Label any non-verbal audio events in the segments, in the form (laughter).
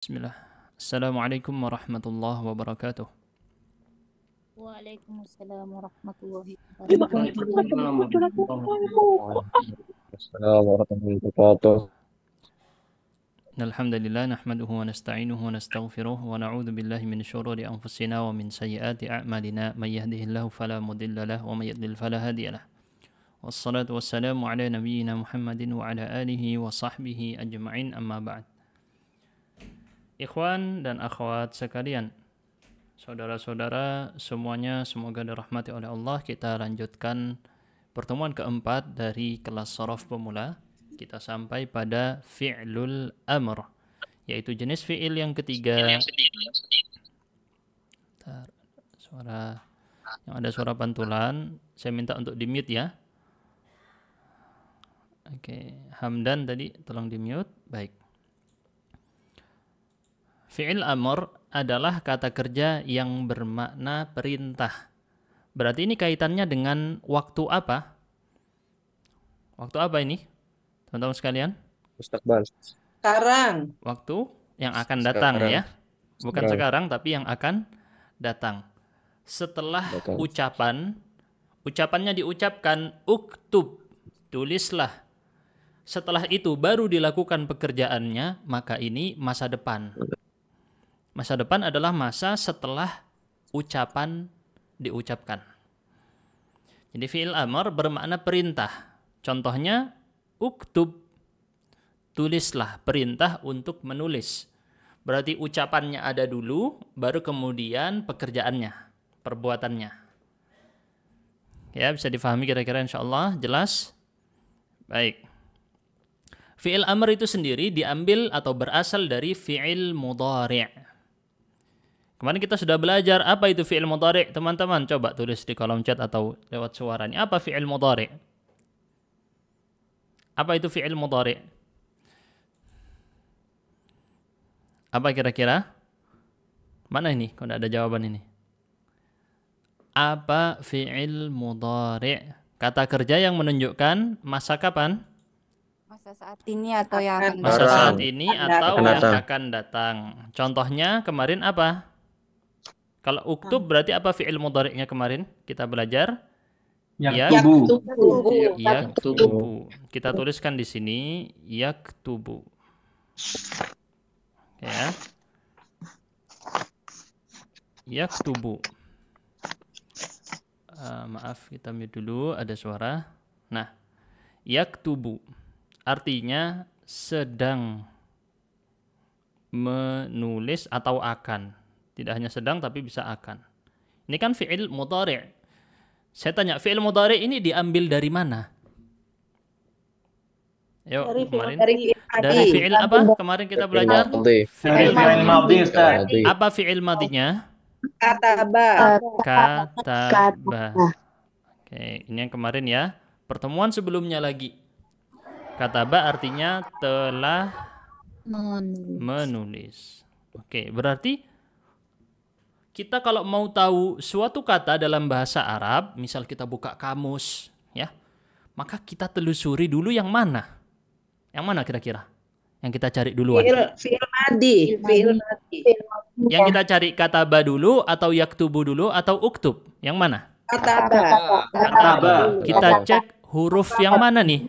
بسم الله السلام عليكم ورحمة الله وبركاته وعليكم السلام ورحمة الله وبركاته الحمد لله نحمده ونستعينه ونستغفره ونعوذ بالله من شرور أنفسنا ومن سيئات أعمالنا من يهده الله فلا مضل له ومن يضلل فلا هادي له والصلاة والسلام على نبينا محمد وعلى آله وصحبه أجمعين أما بعد Ikhwan dan akhwat sekalian, saudara-saudara semuanya semoga dirahmati oleh Allah. Kita lanjutkan pertemuan keempat dari kelas sorof pemula. Kita sampai pada fi'lul amr, yaitu jenis fi'il yang ketiga. suara yang ada suara pantulan, saya minta untuk di-mute ya. Oke, Hamdan tadi tolong di-mute. Baik. Fi'il amr adalah kata kerja yang bermakna perintah. Berarti ini kaitannya dengan waktu apa? Waktu apa ini? Teman-teman sekalian? Mustakbal. Sekarang. Waktu yang akan datang sekarang. ya. Bukan sekarang. sekarang tapi yang akan datang. Setelah datang. ucapan, ucapannya diucapkan uktub, tulislah. Setelah itu baru dilakukan pekerjaannya, maka ini masa depan. Masa depan adalah masa setelah ucapan diucapkan. Jadi fi'il amr bermakna perintah. Contohnya uktub tulislah perintah untuk menulis. Berarti ucapannya ada dulu baru kemudian pekerjaannya, perbuatannya. Ya, bisa difahami kira-kira insyaallah jelas. Baik. Fi'il amr itu sendiri diambil atau berasal dari fi'il mudhari'. Kemarin kita sudah belajar apa itu fi'il mudhari. Teman-teman coba tulis di kolom chat atau lewat suaranya. Apa fi'il mudhari? Apa itu fi'il mudhari? Apa kira-kira? Mana ini? Kok ada jawaban ini? Apa fi'il mudhari? Kata kerja yang menunjukkan masa kapan? masa saat ini atau yang akan datang. Masa saat ini atau yang akan datang. Contohnya kemarin apa? Kalau uktub ah. berarti apa fi'il mudhari'nya kemarin kita belajar? Yaktubu. Yaktubu. Yaktubu. Kita tuliskan di sini yaktubu. Ya. Yaktubu. Uh, maaf kita mute dulu ada suara. Nah, yaktubu artinya sedang menulis atau akan tidak hanya sedang tapi bisa akan. Ini kan fi'il mudhari'. Saya tanya, fi'il mudhari' ini diambil dari mana? Yuk, dari kemarin dari, dari fi'il apa? Kemarin kita belajar fi'il madhi. Apa fi'il madhinya? Kataba. Kataba. Oke, ini yang kemarin ya. Pertemuan sebelumnya lagi. Kataba artinya telah menulis. menulis. Oke, berarti kita kalau mau tahu suatu kata dalam bahasa Arab, misal kita buka kamus, ya, maka kita telusuri dulu yang mana, yang mana kira-kira, yang kita cari duluan. Fil, madi, madi. Yang kita cari kataba dulu atau yaktubu dulu atau uktub, yang mana? Kataba. Kataba. Kita cek huruf yang mana nih?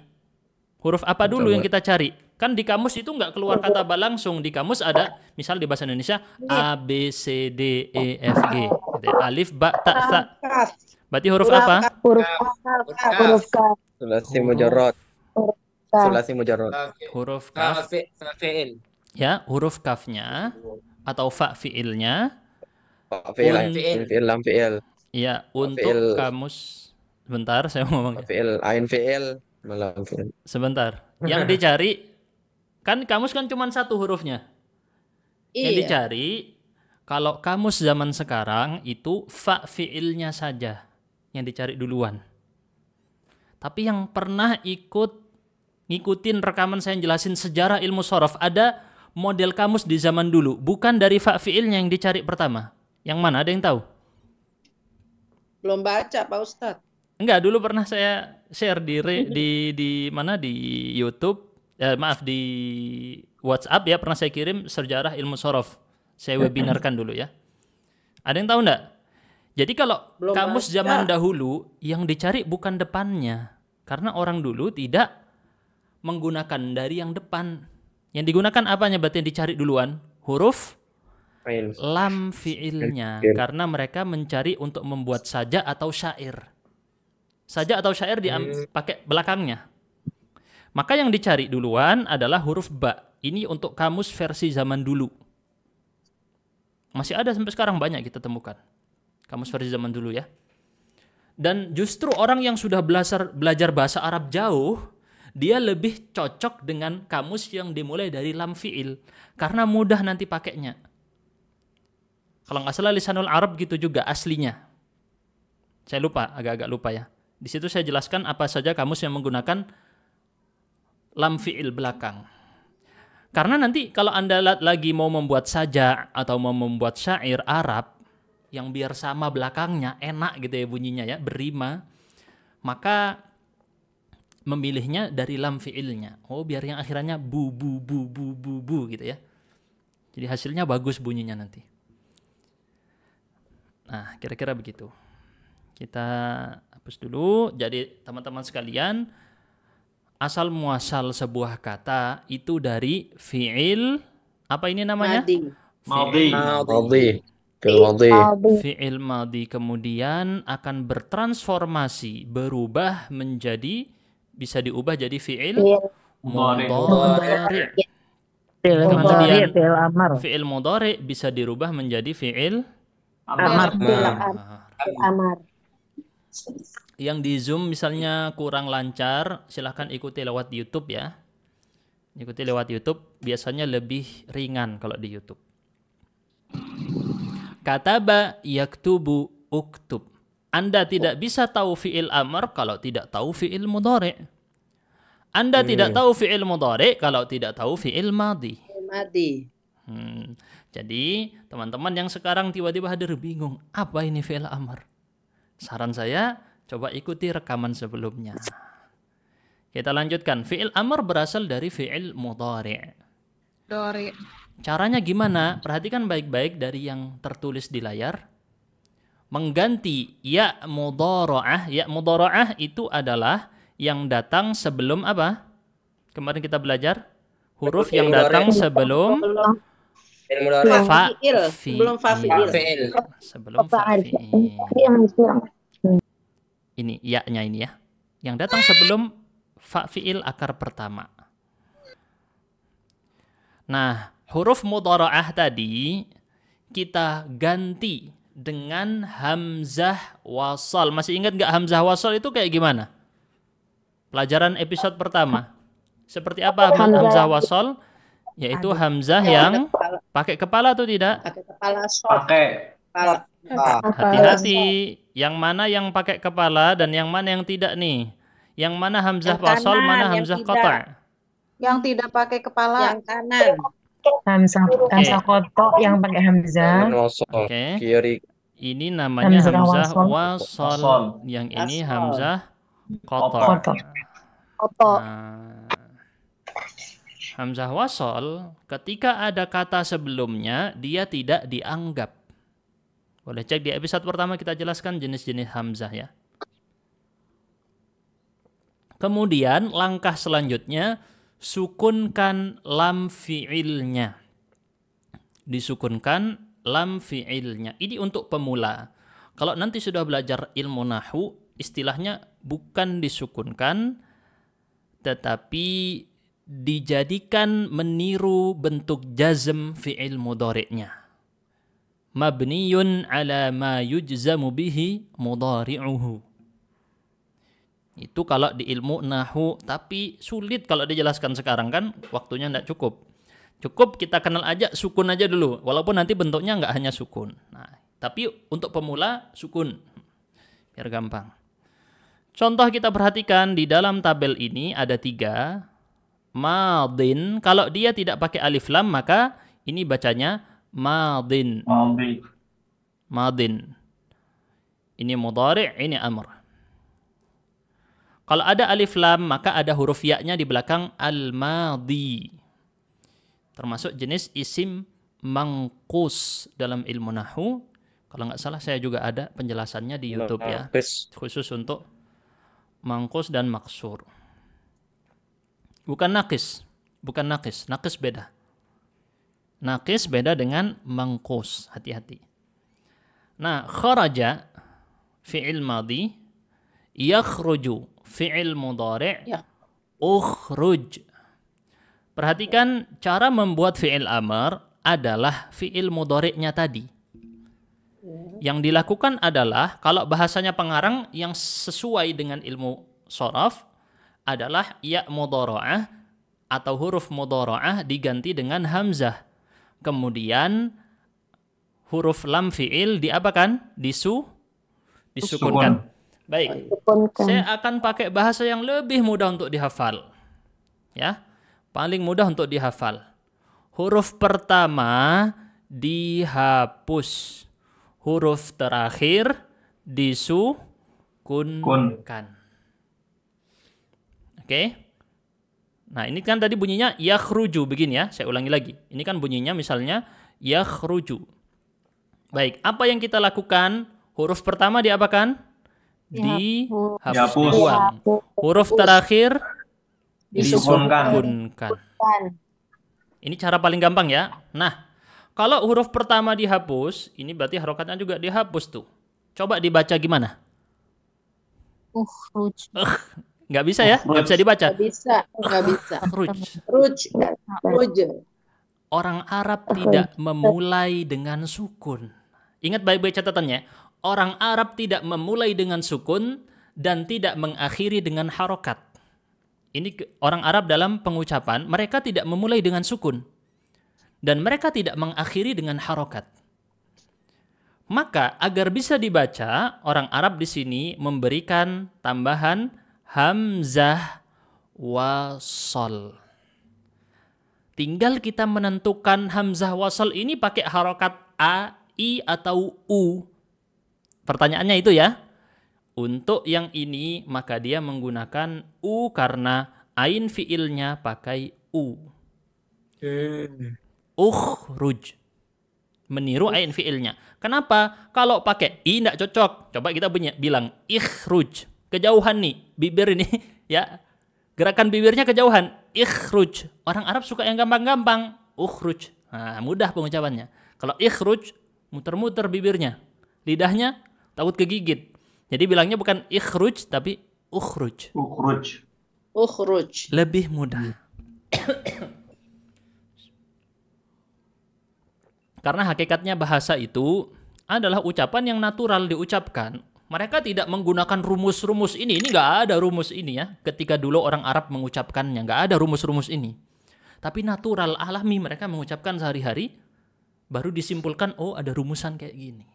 Huruf apa dulu yang kita cari? Kan di kamus itu nggak keluar kata ba langsung. Di kamus ada misal di bahasa Indonesia iya. A B C D E F G. Jadi, gitu ya. Alif ba ta sa. Berarti huruf apa? Huruf kaf. Huruf kaf. Sulasi mujarrad. Sulasi mujarrad. Huruf kaf. Fi'il. Ya, huruf kafnya atau fa fi'ilnya. Fi'il, fi'il, lam fi'il. ya untuk kamus Sebentar, saya mau ngomong. Ya. Fi'il, ain fi'il. Sebentar. Yang dicari Kan kamus kan cuma satu hurufnya. Iya. Yang dicari kalau kamus zaman sekarang itu fa fiilnya saja yang dicari duluan. Tapi yang pernah ikut ngikutin rekaman saya yang jelasin sejarah ilmu sorof ada model kamus di zaman dulu, bukan dari fa fiilnya yang dicari pertama. Yang mana ada yang tahu? Belum baca Pak Ustadz. Enggak, dulu pernah saya share di di di mana di YouTube ya, maaf di WhatsApp ya pernah saya kirim sejarah ilmu sorof. Saya webinarkan dulu ya. Ada yang tahu ndak? Jadi kalau Belum kamus ada. zaman ya. dahulu yang dicari bukan depannya, karena orang dulu tidak menggunakan dari yang depan. Yang digunakan apanya berarti yang dicari duluan? Huruf lam fiilnya, karena mereka mencari untuk membuat saja atau syair. Saja atau syair mm. pake belakangnya maka yang dicari duluan adalah huruf ba. Ini untuk kamus versi zaman dulu. Masih ada sampai sekarang banyak kita temukan. Kamus versi zaman dulu ya. Dan justru orang yang sudah belajar belajar bahasa Arab jauh, dia lebih cocok dengan kamus yang dimulai dari lam fiil karena mudah nanti pakainya. Kalau nggak salah lisanul Arab gitu juga aslinya. Saya lupa, agak-agak lupa ya. Di situ saya jelaskan apa saja kamus yang menggunakan lam fi'il belakang. Karena nanti kalau Anda lagi mau membuat saja atau mau membuat syair Arab yang biar sama belakangnya enak gitu ya bunyinya ya, berima, maka memilihnya dari lam fi'ilnya. Oh, biar yang akhirannya bu bu bu bu bu bu gitu ya. Jadi hasilnya bagus bunyinya nanti. Nah, kira-kira begitu. Kita hapus dulu. Jadi teman-teman sekalian, asal muasal sebuah kata itu dari fiil apa ini namanya? Madi. Madi. Madi. Fiil madi kemudian akan bertransformasi berubah menjadi bisa diubah jadi fiil mudhari. fiil amar. Fiil mudhari bisa dirubah menjadi fiil amar. Nah yang di Zoom misalnya kurang lancar, silahkan ikuti lewat YouTube ya. Ikuti lewat YouTube, biasanya lebih ringan kalau di YouTube. Kataba yaktubu uktub. Anda tidak bisa tahu fi'il amr kalau tidak tahu fi'il mudhari. Anda hmm. tidak iya. tahu fi'il mudhari kalau tidak tahu fi'il madi. Madi. Hmm. Jadi, teman-teman yang sekarang tiba-tiba hadir bingung, apa ini fi'il amar? Saran saya, Coba ikuti rekaman sebelumnya. Kita lanjutkan. Fi'il amr berasal dari fi'il mudhari'. Dori. Caranya gimana? Perhatikan baik-baik dari yang tertulis di layar. Mengganti ya mudhara'ah. Ya mudhara'ah itu adalah yang datang sebelum apa? Kemarin kita belajar huruf yang datang sebelum fa Sebelum fa Sebelum ini ya-nya ini ya yang datang sebelum fa akar pertama. Nah, huruf mudhara'ah tadi kita ganti dengan hamzah wasal. Masih ingat nggak hamzah wasal itu kayak gimana? Pelajaran episode pertama. Seperti apa hamzah, hamzah wasal? Yaitu hamzah yang pakai kepala atau tidak? Pakai kepala. Ah, Hati-hati. Yang mana yang pakai kepala dan yang mana yang tidak nih? Yang mana hamzah wasol, mana hamzah kotor? Yang tidak pakai kepala. Yang kanan. Hamzah, okay. hamzah kotor yang pakai hamzah. Oke. Okay. Kiri. Ini namanya hamzah, wasol. Yang ini hamzah kotor. Kotor. kotor. Nah, hamzah wasol ketika ada kata sebelumnya dia tidak dianggap boleh cek di episode pertama kita jelaskan jenis-jenis hamzah ya. Kemudian langkah selanjutnya sukunkan lam fi'ilnya. Disukunkan lam fi'ilnya. Ini untuk pemula. Kalau nanti sudah belajar ilmu nahu, istilahnya bukan disukunkan tetapi dijadikan meniru bentuk jazm fi'il mudhari'nya mabniyun ala ma yujzamu bihi mudari'uhu. Itu kalau di ilmu nahu, tapi sulit kalau dijelaskan sekarang kan, waktunya tidak cukup. Cukup kita kenal aja sukun aja dulu, walaupun nanti bentuknya nggak hanya sukun. Nah, tapi untuk pemula sukun, biar gampang. Contoh kita perhatikan di dalam tabel ini ada tiga. Madin, kalau dia tidak pakai alif lam maka ini bacanya madin. Madin. Ini mudhari, ini amr. Kalau ada alif lam, maka ada huruf ya-nya di belakang al madi Termasuk jenis isim mangkus dalam ilmu nahu. Kalau nggak salah saya juga ada penjelasannya di YouTube ya. Khusus untuk mangkus dan maksur. Bukan nakis, bukan nakis, nakis beda. Nakis beda dengan mengkus. Hati-hati. Nah, kharaja fi'il madhi yakhruju fi'il mudhari' ya. ukhruj. Perhatikan cara membuat fi'il amar adalah fi'il mudhari'nya tadi. Yang dilakukan adalah kalau bahasanya pengarang yang sesuai dengan ilmu sorof adalah ya mudhara'ah atau huruf mudhara'ah diganti dengan hamzah kemudian huruf lam fiil diapakan? Disu disukunkan. Baik. Saya akan pakai bahasa yang lebih mudah untuk dihafal. Ya. Paling mudah untuk dihafal. Huruf pertama dihapus. Huruf terakhir disukunkan. Oke. Okay. Nah, ini kan tadi bunyinya yakhruju begini ya. Saya ulangi lagi. Ini kan bunyinya misalnya yakhruju. Baik, apa yang kita lakukan? Huruf pertama diapakan? Dihapus buang. Huruf terakhir disukunkan. Ini cara paling gampang ya. Nah, kalau huruf pertama dihapus, ini berarti harokatnya juga dihapus tuh. Coba dibaca gimana? Uh, Nggak bisa ya? Nggak bisa dibaca? Nggak bisa. Nggak bisa. (laughs) Ruj. Ruj. Ruj. Orang Arab tidak memulai dengan sukun. Ingat baik-baik catatannya. Orang Arab tidak memulai dengan sukun dan tidak mengakhiri dengan harokat. Ini orang Arab dalam pengucapan, mereka tidak memulai dengan sukun. Dan mereka tidak mengakhiri dengan harokat. Maka agar bisa dibaca, orang Arab di sini memberikan tambahan hamzah wasol. Tinggal kita menentukan hamzah wasol ini pakai harokat a, i atau u. Pertanyaannya itu ya. Untuk yang ini maka dia menggunakan u karena ain fiilnya pakai u. Uh Ukhruj. Meniru ain fiilnya. Kenapa? Kalau pakai i tidak cocok. Coba kita bilang ikhruj kejauhan nih bibir ini (laughs) ya gerakan bibirnya kejauhan ikhruj orang Arab suka yang gampang-gampang ukhruj nah, mudah pengucapannya kalau ikhruj muter-muter bibirnya lidahnya takut kegigit jadi bilangnya bukan ikhruj tapi ukhruj ukhruj ukhruj lebih mudah karena hakikatnya bahasa itu adalah ucapan yang natural diucapkan mereka tidak menggunakan rumus-rumus ini. Ini nggak ada rumus ini ya. Ketika dulu orang Arab mengucapkannya, nggak ada rumus-rumus ini. Tapi natural alami mereka mengucapkan sehari-hari, baru disimpulkan, oh ada rumusan kayak gini.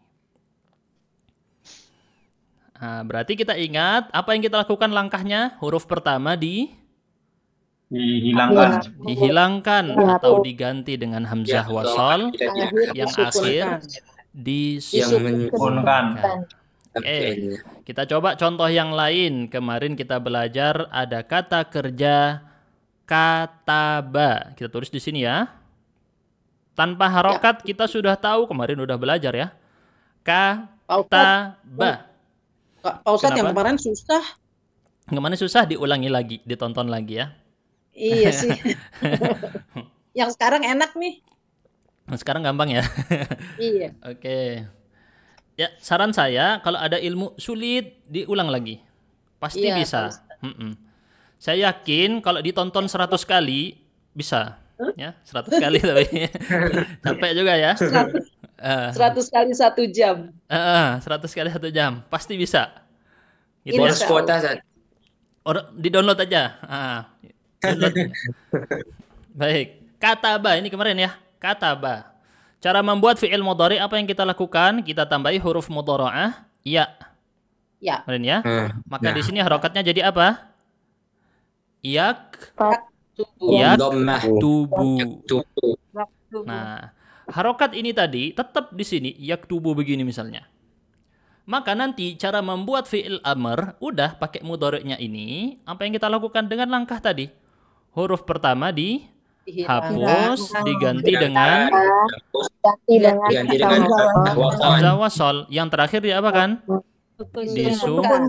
Nah, berarti kita ingat apa yang kita lakukan langkahnya? Huruf pertama di dihilangkan dihilangkan atau diganti dengan hamzah ya, wasal ya, yang akhir yang disukunkan. Okay. Kita coba contoh yang lain. Kemarin kita belajar ada kata kerja kataba. Kita tulis di sini ya. Tanpa harokat ya. kita sudah tahu kemarin udah belajar ya. Kataba. Pak yang kemarin susah. Kemarin susah diulangi lagi, ditonton lagi ya. Iya sih. (laughs) yang sekarang enak nih. Sekarang gampang ya. iya. (laughs) Oke. Okay. Ya, saran saya kalau ada ilmu sulit diulang lagi. Pasti iya, bisa. Mm Saya yakin kalau ditonton 100 kali bisa. Huh? Ya, 100 kali tapi (laughs) capek juga ya. 100, eh. kali satu jam. Uh, 100 kali satu jam, pasti bisa. Gitu iya, ya. kuota Or, di download aja. Uh, download. (laughs) Baik, Kataba ini kemarin ya, Kataba. Cara membuat fi'il mudhari apa yang kita lakukan? Kita tambahi huruf mudhara'ah ya. Ya. Kemudian ya. Eh, Maka ya. di sini harokatnya jadi apa? Yak yak tubu. Nah, harokat ini tadi tetap di sini yak tubu begini misalnya. Maka nanti cara membuat fi'il amr udah pakai mudhari'nya ini, apa yang kita lakukan dengan langkah tadi? Huruf pertama di Iya. hapus iya. Iya. diganti dengan diganti dengan, hamzah wasol. Yang terakhir apa kan Disubunkan.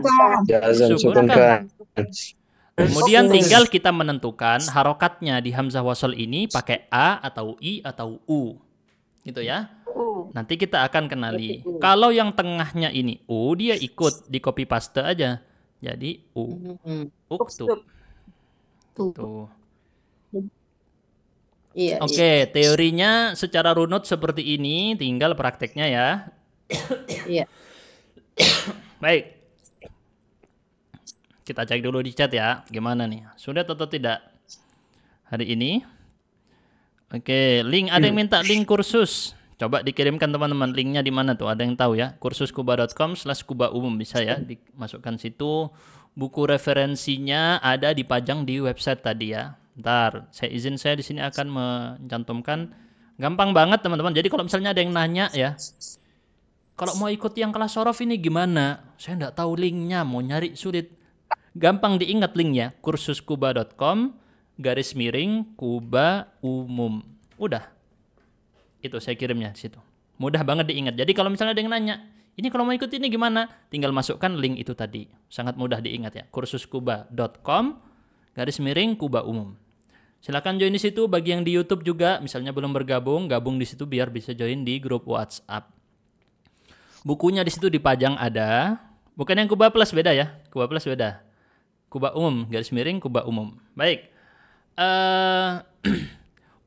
Kemudian tinggal kita menentukan harokatnya di hamzah wasol ini pakai a atau i atau u. Gitu ya. Nanti kita akan kenali. Kalau yang tengahnya ini u, dia ikut di copy paste aja. Jadi u. Mm-hmm. Uktub. Tuh. Iya, iya. Oke, okay, iya. teorinya secara runut seperti ini, tinggal prakteknya ya. (coughs) iya. (coughs) Baik. Kita cek dulu di chat ya, gimana nih? Sudah atau tidak hari ini? Oke, okay, link ada yang iya. minta link kursus. Coba dikirimkan teman-teman linknya di mana tuh? Ada yang tahu ya? Kursuskuba.com slash kuba umum bisa ya dimasukkan situ. Buku referensinya ada dipajang di website tadi ya. Bentar, saya izin saya di sini akan mencantumkan gampang banget teman-teman. Jadi kalau misalnya ada yang nanya ya, kalau mau ikut yang kelas sorof ini gimana? Saya nggak tahu linknya, mau nyari sulit. Gampang diingat linknya, kursuskuba.com garis miring kuba umum. Udah, itu saya kirimnya di situ. Mudah banget diingat. Jadi kalau misalnya ada yang nanya, ini kalau mau ikut ini gimana? Tinggal masukkan link itu tadi. Sangat mudah diingat ya. kursuskuba.com garis miring kuba umum. Silahkan join di situ bagi yang di YouTube juga, misalnya belum bergabung, gabung di situ biar bisa join di grup WhatsApp. Bukunya di situ dipajang ada, bukan yang Kubah Plus beda ya, Kubah Plus beda. Kubah umum, garis miring Kubah umum. Baik. Uh, (clears throat)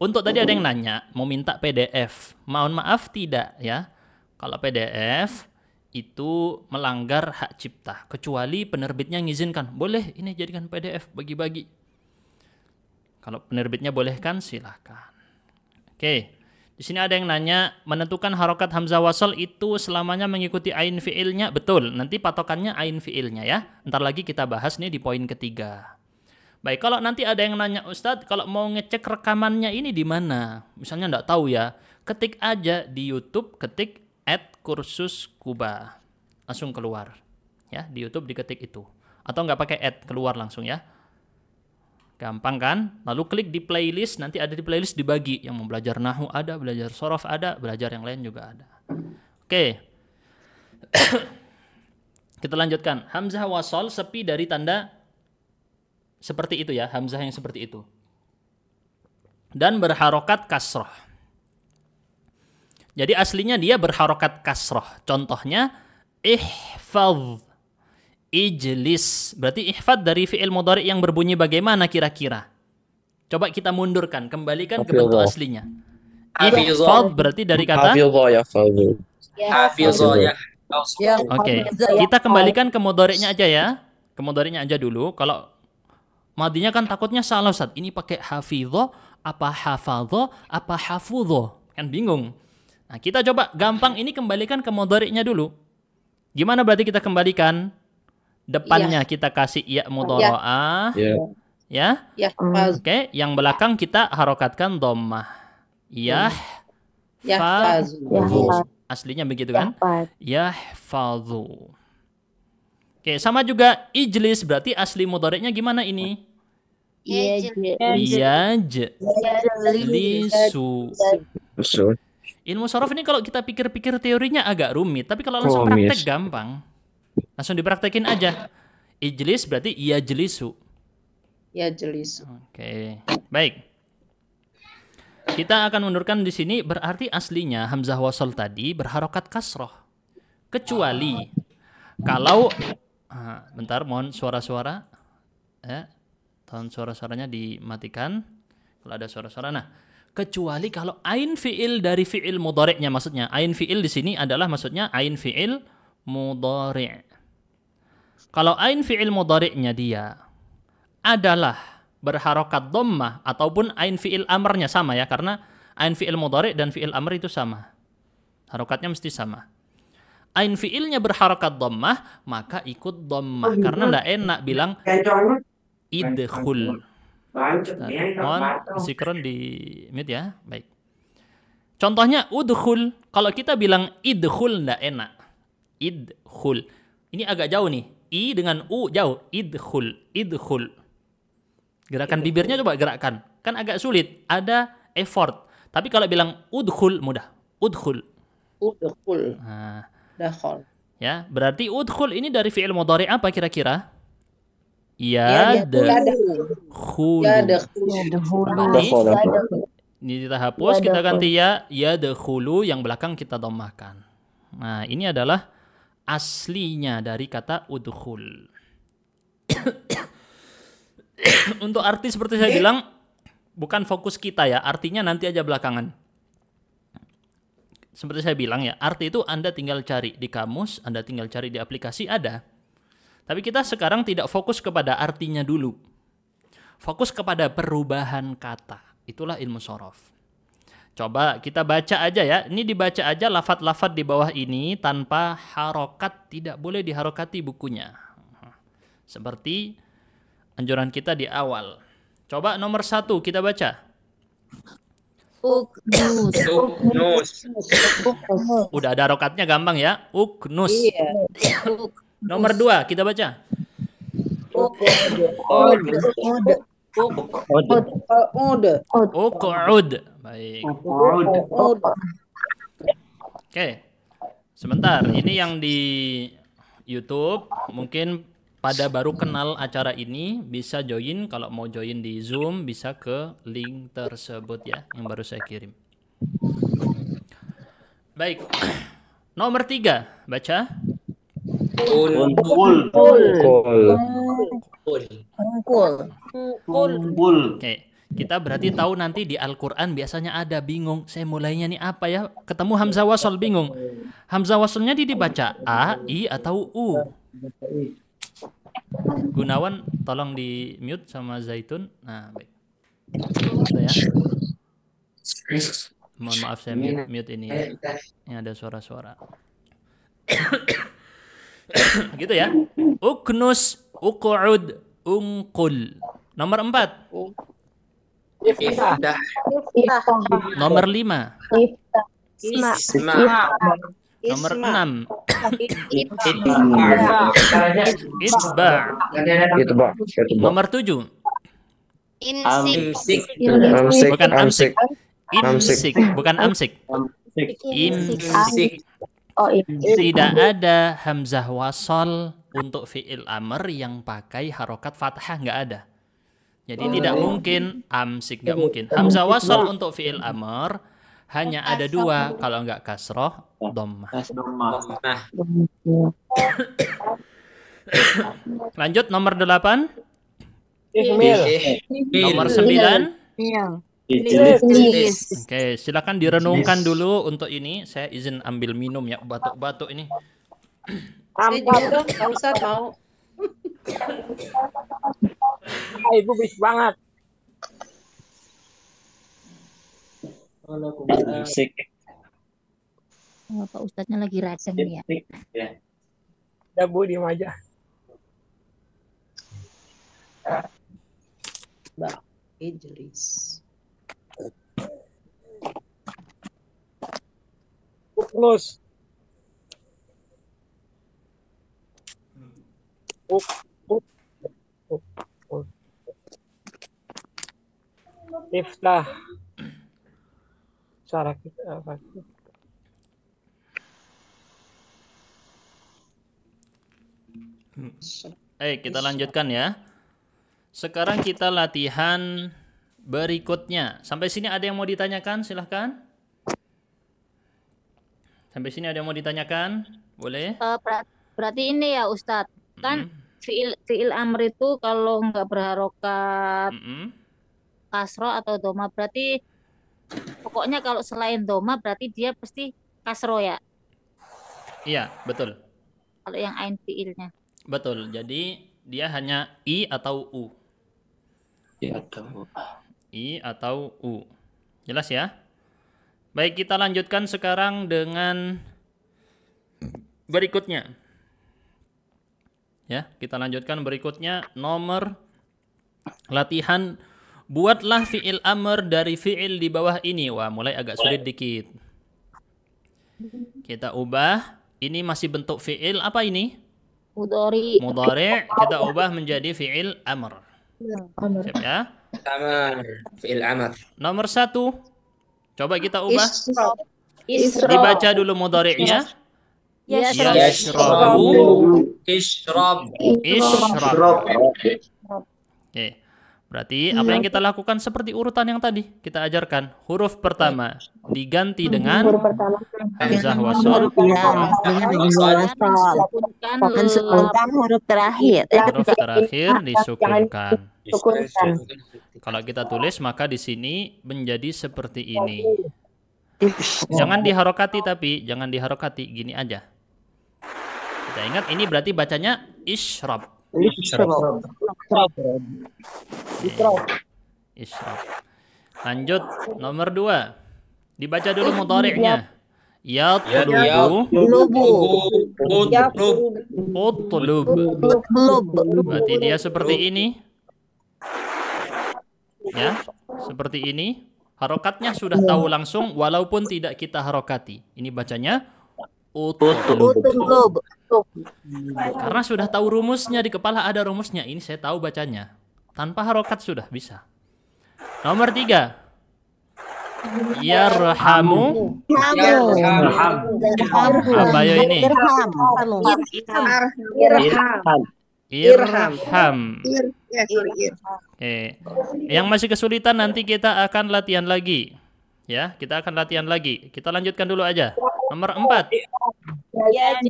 untuk tadi ada yang nanya, mau minta PDF. Mohon maaf tidak ya. Kalau PDF itu melanggar hak cipta, kecuali penerbitnya ngizinkan. Boleh ini jadikan PDF bagi-bagi kalau penerbitnya bolehkan silahkan. Oke, di sini ada yang nanya menentukan harokat hamzah wasol itu selamanya mengikuti ain fiilnya betul. Nanti patokannya ain fiilnya ya. Ntar lagi kita bahas nih di poin ketiga. Baik, kalau nanti ada yang nanya Ustadz, kalau mau ngecek rekamannya ini di mana? Misalnya nggak tahu ya, ketik aja di YouTube, ketik at kursus kuba, langsung keluar. Ya, di YouTube diketik itu. Atau nggak pakai ad, keluar langsung ya. Gampang kan? Lalu klik di playlist, nanti ada di playlist dibagi. Yang mau belajar nahu ada, belajar sorof ada, belajar yang lain juga ada. Oke. (coughs) Kita lanjutkan. Hamzah wasol sepi dari tanda seperti itu ya, hamzah yang seperti itu. Dan berharokat kasroh. Jadi aslinya dia berharokat kasroh. Contohnya, ihfadz Ijlis. Berarti ihfad dari fi'il mudhari yang berbunyi bagaimana kira-kira? Coba kita mundurkan, kembalikan ke bentuk aslinya. Ihfad berarti dari kata Hafizah ya. ya. ya. ya Oke, ya. kita kembalikan ke mudhari'nya aja ya. Ke mudhari'nya aja dulu. Kalau madinya kan takutnya salah Ustaz. Ini pakai hafizah apa hafadho apa hafudho? Kan bingung. Nah, kita coba gampang ini kembalikan ke mudhari'nya dulu. Gimana berarti kita kembalikan? depannya ya. kita kasih ya, ya mudoroah ya. ya ya, oke okay. yang belakang kita harokatkan domah ya ya. Ya, ya aslinya begitu kan ya fazu oke sama juga ijlis berarti asli mudoreknya gimana ini Yajlisu. Iya, iya, iya, Ilmu sorof ini kalau kita pikir-pikir teorinya agak rumit, tapi kalau langsung praktek gampang. Langsung dipraktekin aja. Ijlis berarti ia jelisu. Ia jelisu. Oke, baik. Kita akan menurunkan di sini berarti aslinya hamzah Wasol tadi berharokat kasroh. Kecuali kalau ah, bentar mohon suara-suara eh tahun suara-suaranya dimatikan kalau ada suara-suara nah kecuali kalau ain fiil dari fiil mudoreknya maksudnya ain fiil di sini adalah maksudnya ain fiil mudorek. Kalau ain fi'il mudhari'nya dia adalah berharokat dommah ataupun ain fi'il amrnya sama ya karena ain fi'il mudhari' dan fi'il amr itu sama. Harokatnya mesti sama. Ain fi'ilnya berharokat dommah maka ikut dommah karena tidak enak bilang idkhul. Mohon sikron di mid ya. Baik. Contohnya udhul. Kalau kita bilang idhul tidak enak. Idhul. Ini agak jauh nih. I dengan U jauh. Idhul, idhul. Gerakan bibirnya coba gerakan. Kan agak sulit, ada effort. Tapi kalau bilang udhul mudah. Udhul. Udhul. Nah. Ya, berarti udhul ini dari fi'il mudhari apa kira-kira? Ya, ya, Yadkhulu. Ya, ya, ya, ini kita hapus, kita ganti ya yadkhulu yang belakang kita domahkan. Nah, ini adalah aslinya dari kata udhul. (coughs) Untuk arti seperti saya bilang bukan fokus kita ya, artinya nanti aja belakangan. Seperti saya bilang ya, arti itu Anda tinggal cari di kamus, Anda tinggal cari di aplikasi ada. Tapi kita sekarang tidak fokus kepada artinya dulu. Fokus kepada perubahan kata. Itulah ilmu sorof. Coba kita baca aja ya. Ini dibaca aja lafat-lafat di bawah ini tanpa harokat. Tidak boleh diharokati bukunya. Seperti anjuran kita di awal. Coba nomor satu kita baca. Uknus. (coughs) Uknus. Udah ada harokatnya gampang ya. Uknus. Iya. Nomor dua kita baca. Uqud. Uqud. Baik. Oke. Sebentar, ini yang di YouTube mungkin pada baru kenal acara ini bisa join kalau mau join di Zoom bisa ke link tersebut ya yang baru saya kirim. Baik. (clears throat) Nomor tiga, baca. Tungkul. Tungkul. Tungkul. Oke. Kita berarti tahu nanti di Al-Quran biasanya ada bingung. Saya mulainya nih apa ya? Ketemu Hamzah Wasol bingung. Hamzah Wasolnya di dibaca A, I, atau U? Gunawan tolong di mute sama Zaitun. Nah, baik. ya. Mohon maaf saya mute, mute ini ya. Ini ada suara-suara. (coughs) gitu ya. Uknus Uqud ungkul. Nomor empat. Ya, Ifdah. Nomor lima. Isma. Nomor enam. Itba. Itba. Nomor tujuh. Imsik. Amsik. Bukan amsik. Imsik. Bukan amsik. Imsik. Oh, Tidak ada hamzah wasol untuk fiil amr yang pakai harokat fathah nggak ada. Jadi oh, tidak ya. mungkin amsik nggak iya, mungkin. Iya. Hamzah iya. wasal untuk fiil amr hanya ada dua kalau nggak kasroh domah. Lanjut nomor delapan. Nomor sembilan. Oke, okay, silakan direnungkan dulu untuk ini. Saya izin ambil minum ya batuk-batuk ini. Tampar dong, Pak Ustadz mau. Nah, ibu bis banget. Eh, musik. Oh, Pak Ustadznya lagi racun ya. ya. ya Bu, diem aja. Mbak Idris. Close. Iftah Cara kita apa? Eh, kita lanjutkan ya. Sekarang kita latihan berikutnya. Sampai sini ada yang mau ditanyakan? Silahkan. Sampai sini ada yang mau ditanyakan? Boleh? Eh, berarti ini ya Ustadz. Kan mm fiil fiil amr itu kalau nggak berharokat mm -hmm. kasro atau doma berarti pokoknya kalau selain doma berarti dia pasti kasro ya iya betul kalau yang ain fiilnya betul jadi dia hanya i atau u i atau u i atau u jelas ya baik kita lanjutkan sekarang dengan berikutnya Ya, kita lanjutkan berikutnya nomor latihan buatlah fiil amr dari fiil di bawah ini. Wah, mulai agak sulit dikit. Kita ubah. Ini masih bentuk fiil apa ini? Mudori. Mudori kita ubah menjadi fiil amr. Iya, amr. Siap ya? Amr. Fiil amr. Nomor satu. Coba kita ubah. Isra. Isra. Dibaca dulu mudoreknya. Yashrabu. Ishrab. Ishrab. Oke. Berarti apa yang kita lakukan seperti urutan yang tadi kita ajarkan. Huruf pertama diganti dengan hamzah wasol. huruf terakhir. Huruf terakhir disukunkan. Kalau kita tulis maka di sini menjadi seperti ini jangan diharokati tapi jangan diharokati gini aja kita ingat ini berarti bacanya ishrab ishrab ishrab ishrab lanjut nomor dua dibaca dulu mutoriknya ya tulubu utlub berarti dia seperti ini ya seperti ini Harokatnya sudah iya. tahu langsung walaupun tidak kita harokati. Ini bacanya utulub. Karena sudah tahu rumusnya di kepala ada rumusnya. Ini saya tahu bacanya. Tanpa harokat sudah bisa. Nomor tiga. Yarhamu Apa ya ini? Irham Irham Irham iya, iya. Eh, yang masih kesulitan nanti kita akan latihan lagi. Ya, kita akan latihan lagi. Kita lanjutkan dulu aja. Nomor empat. Ya,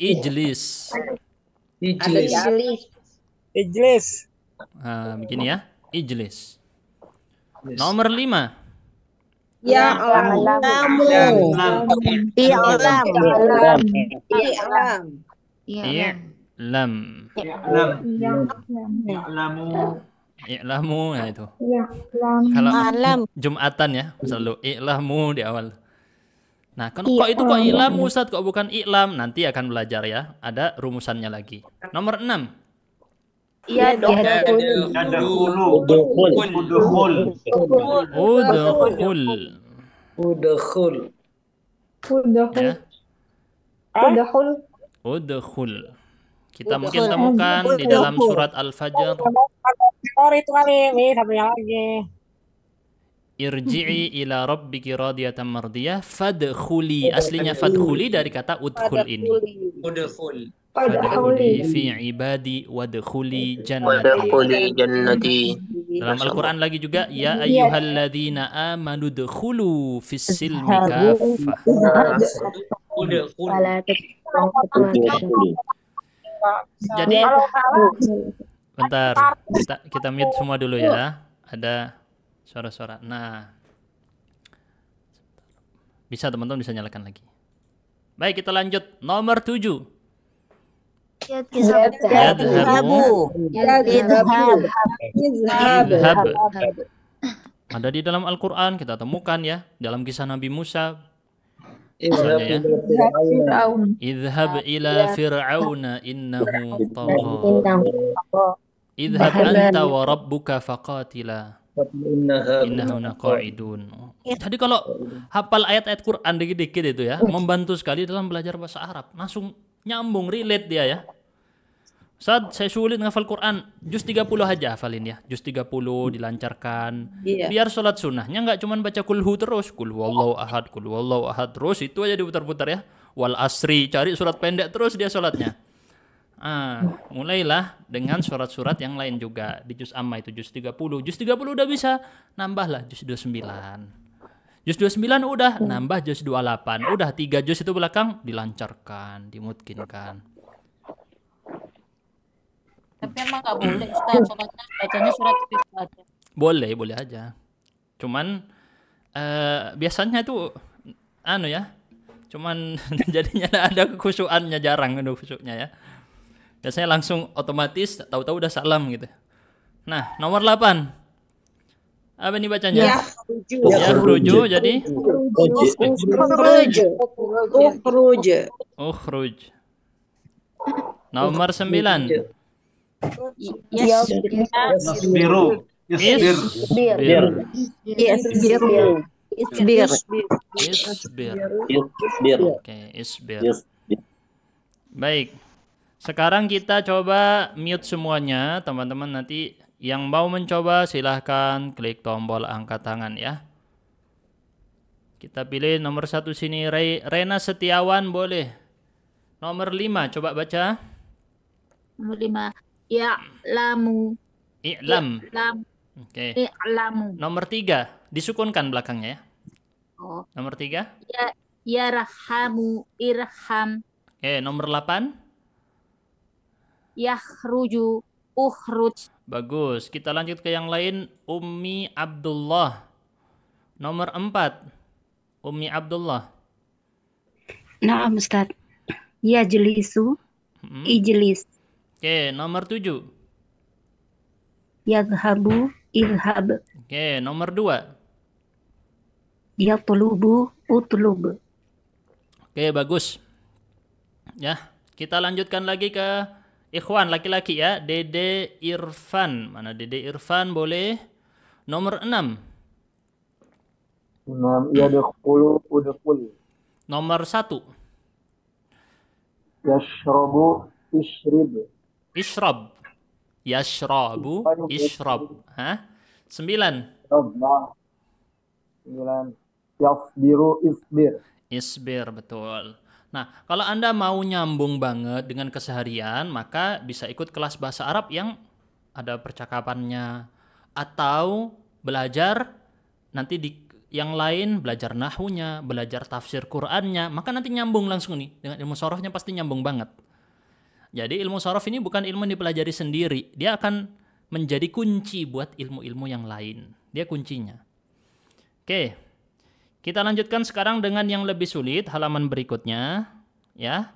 Ijlis. Ijlis. Ijlis. Nah, begini ya. Ijlis. Nomor lima. Ya, ya alam. Ya alam. Ya alam. Ya alam i'lam i'lam i'lamu i'lamu itu ya, kalau Alam. Ah, jumatan ya selalu i'lamu di awal nah kan iya, kok itu kok i'lam Ustaz kok bukan i'lam nanti akan belajar ya ada rumusannya lagi nomor 6 iya, iya dong. Udhul. Udhul. Udhul. Udhul. Udhul. Udhul. Ya. Udhul. Kita Udhul. mungkin temukan Udhul. di dalam surat Al-Fajr. Irji'i hmm. ila rabbiki radiyatan mardiyah fadkhuli. Aslinya fadkhuli dari kata udkhul ini. Udkhul. Fadkhuli fi ibadi wadkhuli jannati. jannati. Dalam Al-Qur'an lagi juga ya iya. ayyuhalladzina amanu dkhulu fis silmi kafah jadi bentar kita kita mute semua dulu ya ada suara-suara nah bisa teman-teman bisa nyalakan lagi baik kita lanjut nomor tujuh ada di dalam Al-Quran kita temukan ya dalam kisah Nabi Musa Iya. Iya. Soalnya, ya. Idhab iya. ila Fir'aun, innahu tagha. Idhab anta wa rabbuka faqatila. innahu naqaidun Tadi kalau hafal ayat-ayat Quran dikit-dikit itu ya, membantu sekali dalam belajar bahasa Arab. Langsung nyambung, relate dia ya. Saat saya sulit ngafal Quran. Juz 30 aja hafalin ya. Juz 30 dilancarkan. Iya. Biar sholat sunnahnya nggak cuma baca kulhu terus. Kul wallahu ahad, kul wallahu ahad terus. Itu aja diputar-putar ya. Wal asri, cari surat pendek terus dia sholatnya. Ah, mulailah dengan surat-surat yang lain juga. Di juz amma itu juz 30. Juz 30 udah bisa. Nambahlah juz 29. Juz 29 udah, nambah juz 28. Udah tiga juz itu belakang dilancarkan, dimutkinkan. Tapi emang nggak boleh Ustaz, contohnya bacanya surat itu aja. Boleh, boleh aja. Cuman uh, biasanya tuh anu ya, cuman (laughs) jadinya ada kekhusyuannya jarang ada khusyuknya ya. Biasanya langsung otomatis tahu-tahu udah salam gitu. Nah, nomor 8. Apa ini bacanya? Ya, ruju. Ya, ya Jadi Ukhruj. Ukhruj. Oh, ya, oh, nomor 9. Iya, yes, iya, biru. Yes, biru. Yes, biru. Iya, Oke, Baik. Sekarang kita coba mute semuanya, teman-teman. Nanti yang mau mencoba silahkan klik tombol angkat tangan ya. Kita pilih nomor satu sini Re Rena Setiawan boleh. Nomor lima coba baca. Nomor lima i'lamu i'lam i'lam oke okay. i'lamu nomor tiga disukunkan belakangnya ya oh nomor tiga ya yarhamu irham oke okay, nomor delapan yahruju uhruj bagus kita lanjut ke yang lain Umi Abdullah nomor empat Umi Abdullah Nah, Ustaz. Ya jelisu, hmm. ijlis. Oke, nomor tujuh. Ya Yadhabu irhab. Oke, nomor dua. Ya tulubu utlub. Oke, bagus. Ya, kita lanjutkan lagi ke Ikhwan laki-laki ya, Dede Irfan. Mana Dede Irfan boleh? Nomor enam. Enam, ya dekulu, udekul. Nomor satu. Yashrobu ishrib. Ishrab. Yashrabu, ishrab. Hah? Sembilan. Sembilan. Yafbiru isbir. Isbir, betul. Nah, kalau Anda mau nyambung banget dengan keseharian, maka bisa ikut kelas bahasa Arab yang ada percakapannya atau belajar nanti di yang lain belajar nahunya, belajar tafsir Qur'annya, maka nanti nyambung langsung nih dengan ilmu sorofnya pasti nyambung banget. Jadi ilmu sorof ini bukan ilmu yang dipelajari sendiri. Dia akan menjadi kunci buat ilmu-ilmu yang lain. Dia kuncinya. Oke, kita lanjutkan sekarang dengan yang lebih sulit, halaman berikutnya. Ya,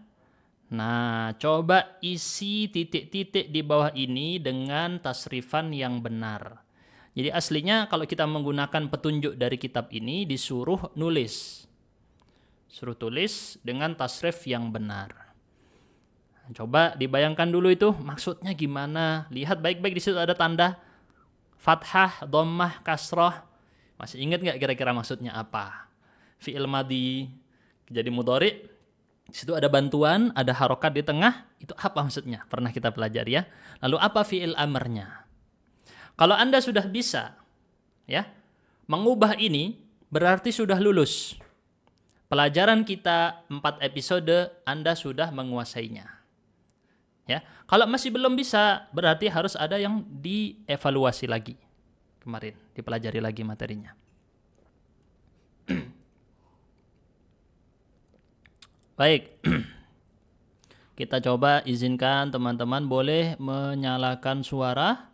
Nah, coba isi titik-titik di bawah ini dengan tasrifan yang benar. Jadi aslinya kalau kita menggunakan petunjuk dari kitab ini disuruh nulis. Suruh tulis dengan tasrif yang benar. Coba dibayangkan dulu itu maksudnya gimana. Lihat baik-baik di situ ada tanda fathah, dhammah, kasroh. Masih ingat nggak kira-kira maksudnya apa? Fi'il madi jadi mudhari. Di situ ada bantuan, ada harokat di tengah. Itu apa maksudnya? Pernah kita pelajari ya. Lalu apa fi'il amarnya? Kalau Anda sudah bisa ya mengubah ini berarti sudah lulus. Pelajaran kita empat episode Anda sudah menguasainya. Ya, kalau masih belum bisa, berarti harus ada yang dievaluasi lagi. Kemarin dipelajari lagi materinya. (clears throat) Baik. (clears throat) Kita coba izinkan teman-teman boleh menyalakan suara.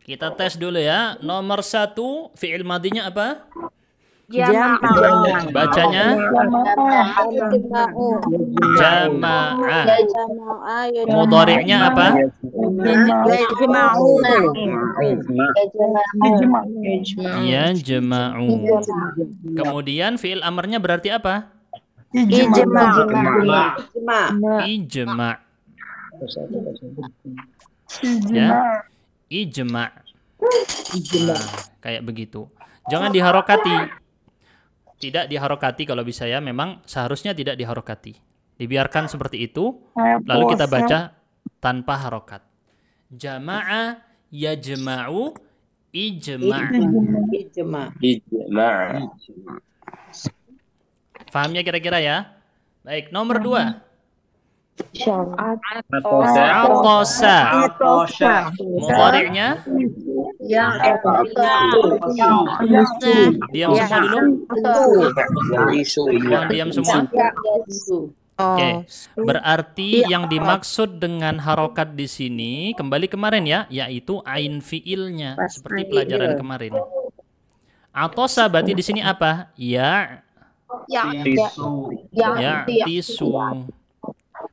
Kita tes dulu ya. Nomor satu, fi'il madinya apa? Jamaah. Bacanya? Jamaah. Jamaah. Mudoriknya apa? Ya Yajma'u. Kemudian fiil amarnya berarti apa? Ijma. Ijma. Ya. Ijma. Ijma. Nah, kayak begitu. Jangan diharokati tidak diharokati kalau bisa ya memang seharusnya tidak diharokati dibiarkan seperti itu lalu kita baca tanpa harokat jama'a yajma'u ijma' ijma' ijma' fahamnya kira-kira ya baik nomor dua Atosa. Atosa. Atosa. yang Ya, Diam semua dulu. Mohon diam semua. Oke, okay. berarti iya. yang dimaksud dengan harokat di sini kembali kemarin ya, yaitu ain fiilnya seperti pelajaran kemarin. Atau berarti di sini apa? Ya. Ya. Ya. Tisu. Ya. Tisu.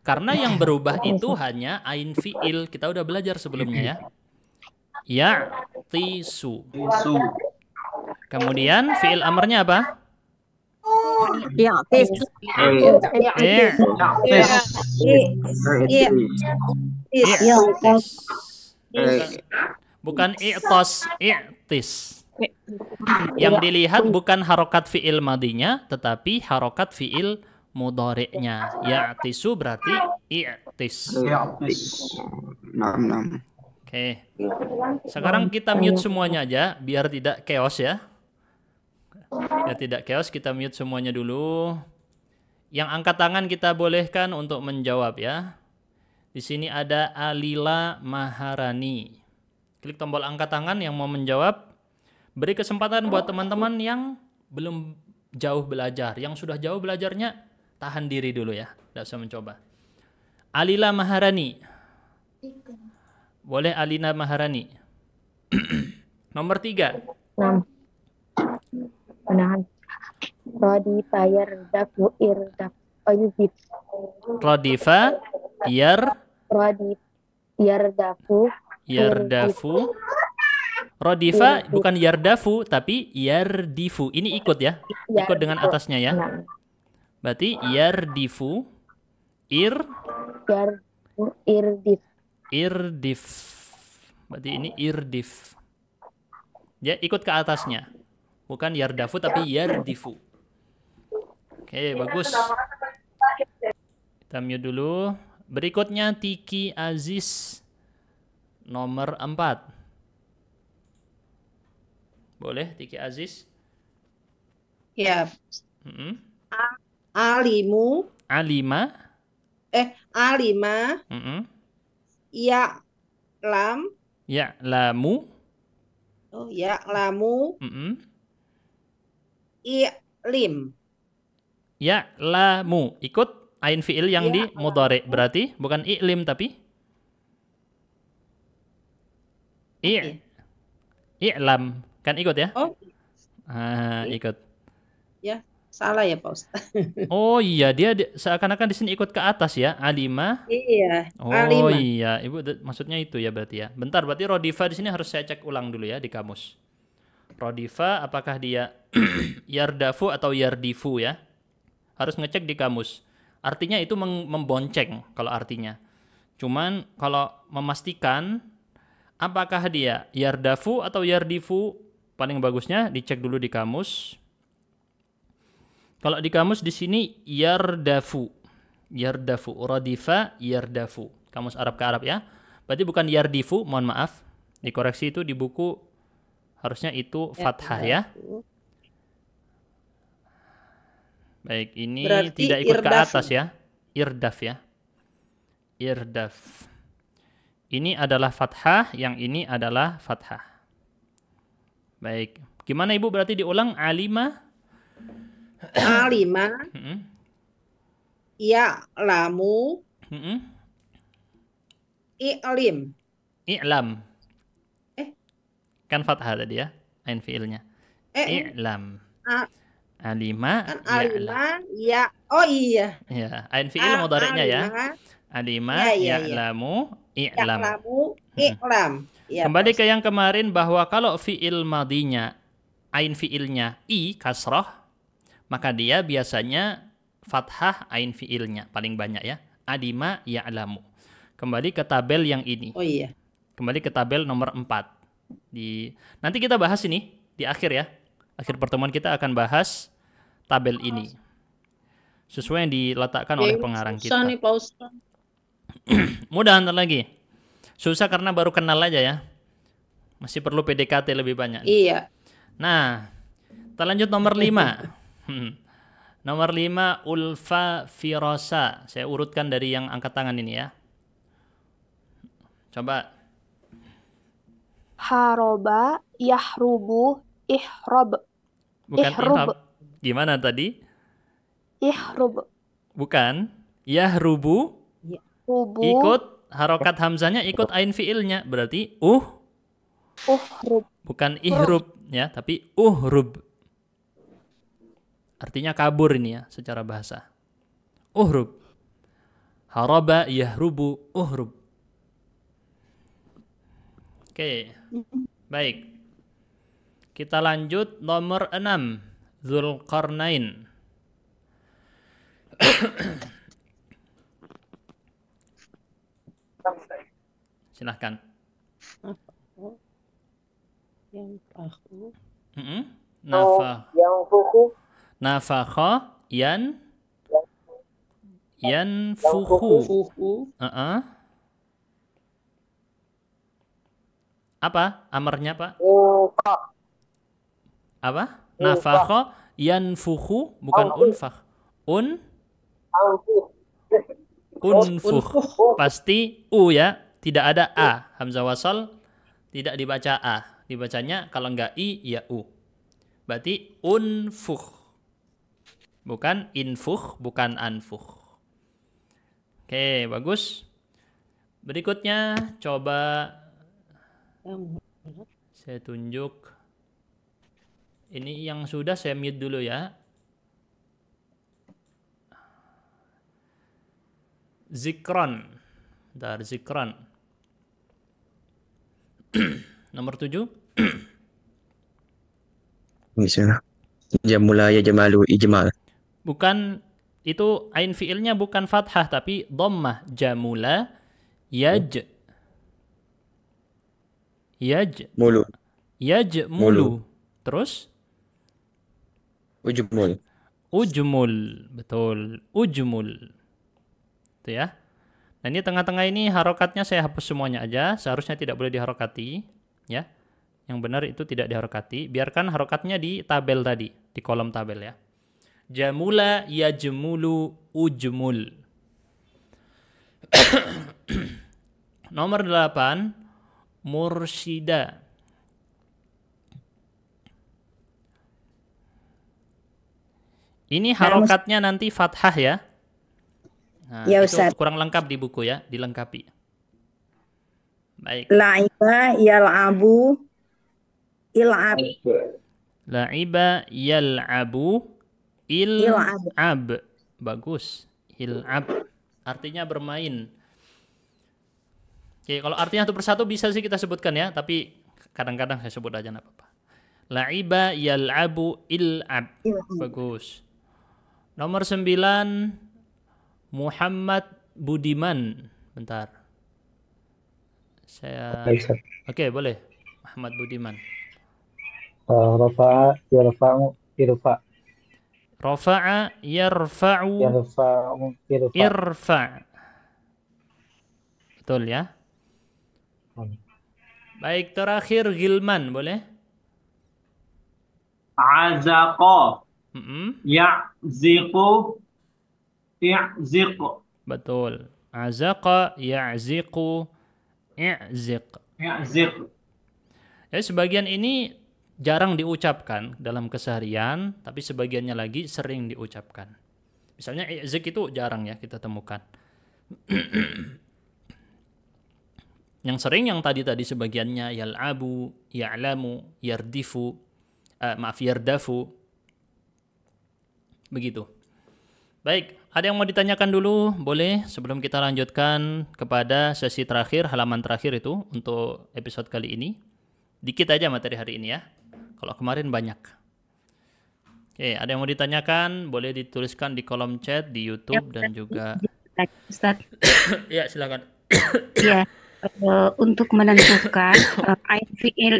Karena yang iya. berubah iya, itu hanya ain fiil. Kita udah belajar sebelumnya ya. Ya tisu. Kemudian fiil amarnya apa? Bukan i'tos, i'tis. Yang dilihat bukan harokat fiil madinya, tetapi harokat fiil ya tisu berarti i'tis. enam enam Oke. Sekarang kita mute semuanya aja biar tidak chaos ya. Ya tidak chaos, kita mute semuanya dulu. Yang angkat tangan kita bolehkan untuk menjawab ya. Di sini ada Alila Maharani. Klik tombol angkat tangan yang mau menjawab. Beri kesempatan buat teman-teman yang belum jauh belajar, yang sudah jauh belajarnya Tahan diri dulu ya, tidak usah mencoba. Alila Maharani. Boleh Alina Maharani. (clears throat) Nomor tiga. Nah. Menahan. Rodi Tayar Dafu Rodifa Yar Rodi Yardafu Yardafu Rodifa bukan Yardafu tapi Yardifu. Ini ikut ya. Ikut dengan atasnya ya. Nah. Berarti difu ir Yar, Ir dif. Berarti ini ir dif. Ya, ikut ke atasnya. Bukan yar yardafu tapi yar difu. Oke, okay, bagus. Kita mute dulu. Berikutnya Tiki Aziz nomor 4. Boleh Tiki Aziz? Ya. Mm -hmm alimu alima eh alima mm -mm. ya lam ya lamu oh ya lamu mm -mm. lim ya lamu ikut ain fiil yang ya, di mudore berarti bukan lim tapi i iya. okay. Iya, lam kan ikut ya oh ah ikut ya Salah ya Pak Ustaz. (laughs) Oh iya, dia di, seakan-akan di sini ikut ke atas ya, alima. Iya, oh, Alima. iya, Ibu maksudnya itu ya berarti ya. Bentar, berarti Rodifa di sini harus saya cek ulang dulu ya di kamus. Rodifa apakah dia (clears throat) yardafu atau yardifu ya? Harus ngecek di kamus. Artinya itu membonceng kalau artinya. Cuman kalau memastikan apakah dia yardafu atau yardifu paling bagusnya dicek dulu di kamus kalau di kamus di sini yardafu. Yardafu radifa yardafu. Kamus Arab ke Arab ya. Berarti bukan yardifu, mohon maaf. Dikoreksi itu di buku harusnya itu fathah ya. Baik, ini Berarti tidak ikut irdafu. ke atas ya. Irdaf ya. Irdaf. Ini adalah fathah, yang ini adalah fathah. Baik. Gimana Ibu berarti diulang alima alima mm-hmm. ya lamu mm-hmm. i'lim i'lam eh kan fathah tadi ya ain fiilnya eh, i'lam A alima kan alima ya, ya oh iya ya ain fiil mudhari'nya ya alima ya, ya, ya'lamu ya. i'lam ya'lamu i'lam ya, mm-hmm. ya, kembali ke yang kemarin bahwa kalau fiil madinya ain fiilnya i kasroh maka dia biasanya fathah ain fiilnya paling banyak ya. Adima ya'lamu. Kembali ke tabel yang ini. Oh iya. Kembali ke tabel nomor 4. Di nanti kita bahas ini di akhir ya. Akhir pertemuan kita akan bahas tabel ini. Sesuai yang diletakkan okay, oleh pengarang kita. Nih, (clears throat) Mudah nanti lagi. Susah karena baru kenal aja ya. Masih perlu PDKT lebih banyak. Nih. Iya. Nah, kita lanjut nomor 5. (laughs) Hmm. Nomor lima ulfa firosa. Saya urutkan dari yang angkat tangan ini ya. Coba. Haroba yahrubu ihrob. Bukan ihrub. ihrab. Gimana tadi? Ihrub. Bukan. Yahrubu. Ikut harokat hamzahnya ikut ain fiilnya. Berarti uh. Uhrub. Bukan ihrub ya, tapi uhrub. Artinya kabur ini ya secara bahasa. Uhrub. Haraba yahrubu uhrub. Oke. Okay. Baik. Kita lanjut nomor 6. Zulkarnain. Silahkan. Yang aku Mm -hmm. Nafa. Oh, yang aku Nafakha yan yan Uh -uh. Apa amarnya, Pak? Apa? yan fuhu bukan unfah. Un Unfuh. Pasti U ya, tidak ada A. Hamzah wasal tidak dibaca A. Dibacanya kalau enggak I ya U. Berarti unfuh. Bukan infuh, bukan anfuh. Oke, bagus. Berikutnya coba saya tunjuk ini yang sudah saya mute dulu ya. Zikron. dari zikron. (clears throat) Nomor tujuh. Bisa. Jamulaya jamalu ijmal bukan itu ain fiilnya bukan fathah tapi dhammah jamula yaj yaj mulu yaj mulu terus ujmul ujmul betul ujmul itu ya nah ini tengah-tengah ini harokatnya saya hapus semuanya aja seharusnya tidak boleh diharokati ya yang benar itu tidak diharokati biarkan harokatnya di tabel tadi di kolom tabel ya Jamula yajmulu ujmul. (coughs) Nomor delapan, mursyida. Ini nah, harokatnya nanti fathah ya. Nah, ya Ustaz. Itu kurang lengkap di buku ya, dilengkapi. Baik. La'iba yal'abu il'ab. La'iba yal'abu Il'ab. Ab. Bagus. Il'ab. Artinya bermain. Oke, kalau artinya satu persatu bisa sih kita sebutkan ya, tapi kadang-kadang saya sebut aja enggak apa-apa. La'iba yal'abu il'ab. ab Bagus. Nomor 9 Muhammad Budiman. Bentar. Saya Oke, boleh. Muhammad Budiman. Uh, eh, rafa'a ya yarfa'u irfa'. Rafa'a yarfa'u yarfa'u irfa'. Betul ya? Baik, terakhir Gilman boleh? Azaqa. Mm -hmm. Ya'ziqu. Ya'ziqu. Betul. Azaqa, ya'ziqu, i'ziq. I'ziq. Ya, sebagian ini jarang diucapkan dalam keseharian, tapi sebagiannya lagi sering diucapkan. Misalnya i'zik itu jarang ya kita temukan. (clears throat) yang sering yang tadi-tadi sebagiannya yal'abu, ya'lamu, yardifu, uh, maaf yardafu. Begitu. Baik, ada yang mau ditanyakan dulu? Boleh sebelum kita lanjutkan kepada sesi terakhir, halaman terakhir itu untuk episode kali ini. Dikit aja materi hari ini ya. Kalau kemarin banyak. Oke, ada yang mau ditanyakan? Boleh dituliskan di kolom chat di YouTube ya, dan juga. (coughs) ya, silakan. (coughs) ya, uh, untuk menentukan uh,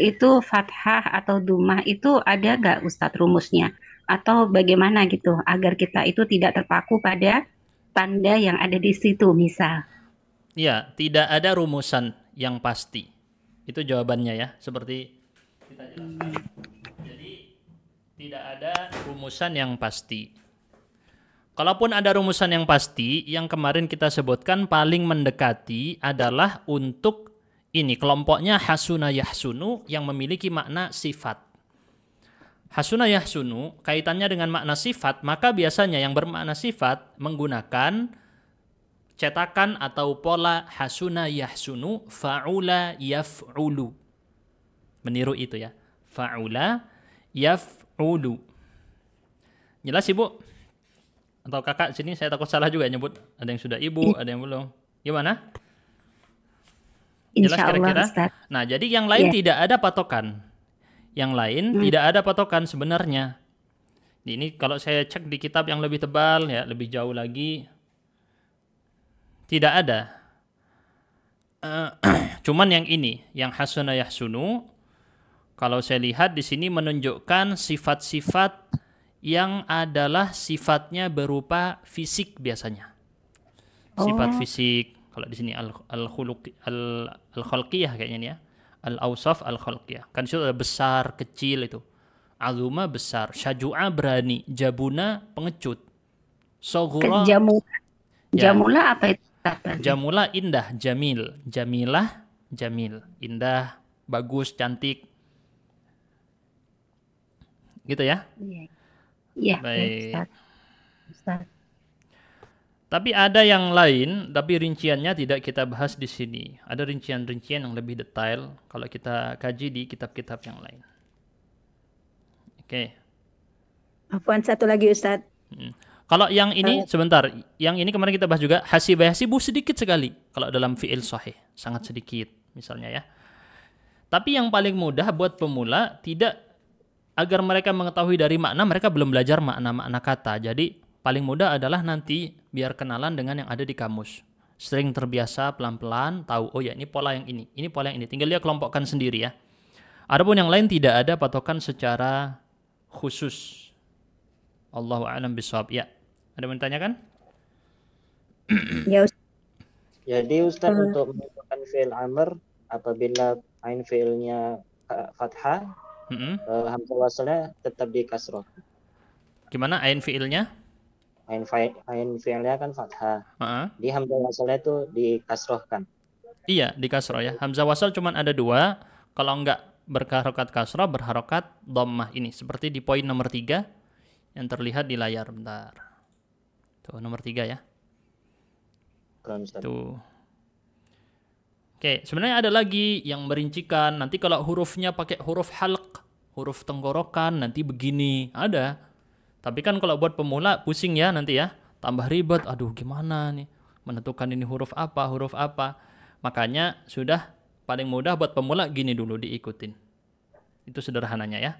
itu fathah atau duma itu ada gak Ustadz rumusnya? Atau bagaimana gitu agar kita itu tidak terpaku pada tanda yang ada di situ misal? Ya, tidak ada rumusan yang pasti. Itu jawabannya ya, seperti kita jelaskan tidak ada rumusan yang pasti. Kalaupun ada rumusan yang pasti, yang kemarin kita sebutkan paling mendekati adalah untuk ini kelompoknya hasuna yahsunu yang memiliki makna sifat. Hasuna yahsunu kaitannya dengan makna sifat, maka biasanya yang bermakna sifat menggunakan cetakan atau pola hasuna yahsunu faula yaf'ulu. Meniru itu ya. Faula yaf Wudu Jelas ibu? Atau kakak sini saya takut salah juga nyebut. Ada yang sudah ibu, ada yang belum. Gimana? Jelas kira-kira. Nah jadi yang lain yeah. tidak ada patokan. Yang lain hmm. tidak ada patokan sebenarnya. Ini kalau saya cek di kitab yang lebih tebal ya lebih jauh lagi tidak ada. Uh, (clears throat) cuman yang ini yang hasuna yahsunu kalau saya lihat di sini menunjukkan sifat-sifat yang adalah sifatnya berupa fisik biasanya. Sifat oh. fisik. Kalau di sini al khuluq al, khalqiyah kayaknya nih ya. Al ausaf al khalqiyah. Kan itu ada besar, kecil itu. Azuma besar, syaju'a berani, jabuna pengecut. Sogura jamula. Ya. Jamula apa itu? Jamula indah, jamil. Jamilah, jamil. Indah, bagus, cantik gitu ya? Iya. Iya. Ya, Baik. Ustaz. Tapi ada yang lain, tapi rinciannya tidak kita bahas di sini. Ada rincian-rincian yang lebih detail kalau kita kaji di kitab-kitab yang lain. Oke. Okay. Apaan satu lagi Ustadz. Hmm. Kalau yang ini sebentar, yang ini kemarin kita bahas juga hasibah hasibu sedikit sekali kalau dalam fi'il sahih, sangat sedikit misalnya ya. Tapi yang paling mudah buat pemula tidak agar mereka mengetahui dari makna mereka belum belajar makna-makna kata. Jadi paling mudah adalah nanti biar kenalan dengan yang ada di kamus. Sering terbiasa pelan-pelan tahu oh ya ini pola yang ini, ini pola yang ini. Tinggal dia kelompokkan sendiri ya. Adapun yang lain tidak ada patokan secara khusus. Allahu a'lam bishawab. Ya. Ada yang kan? Ya, Jadi Ustaz eh. untuk menentukan fi'il amr apabila ain fi'ilnya fathah Mm-hmm. Uh, hamzah wasalnya tetap di kasroh. Gimana ain fiilnya? Ain, fi- ain fiilnya kan fathah. Uh-huh. Di hamzah wasalnya itu kan? Iya, di kasroh ya. Hamzah wasal cuma ada dua. Kalau enggak berharokat kasroh, berharokat dommah ini. Seperti di poin nomor tiga yang terlihat di layar. Bentar. Tuh, nomor tiga ya. Tuh. Oke, sebenarnya ada lagi yang merincikan. Nanti kalau hurufnya pakai huruf halq huruf tenggorokan nanti begini ada tapi kan kalau buat pemula pusing ya nanti ya tambah ribet aduh gimana nih menentukan ini huruf apa huruf apa makanya sudah paling mudah buat pemula gini dulu diikutin itu sederhananya ya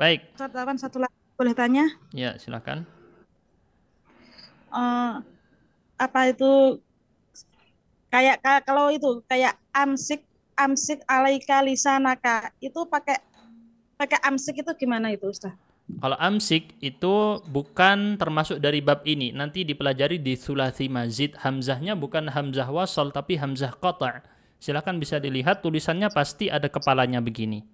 baik Ustaz satu lagi boleh tanya ya silakan uh, apa itu kayak kalau itu kayak amsik amsik alaika lisanaka itu pakai pakai amsik itu gimana itu Ustaz? Kalau amsik itu bukan termasuk dari bab ini. Nanti dipelajari di sulasi mazid. Hamzahnya bukan hamzah wasal tapi hamzah qata'. Silahkan bisa dilihat tulisannya pasti ada kepalanya begini.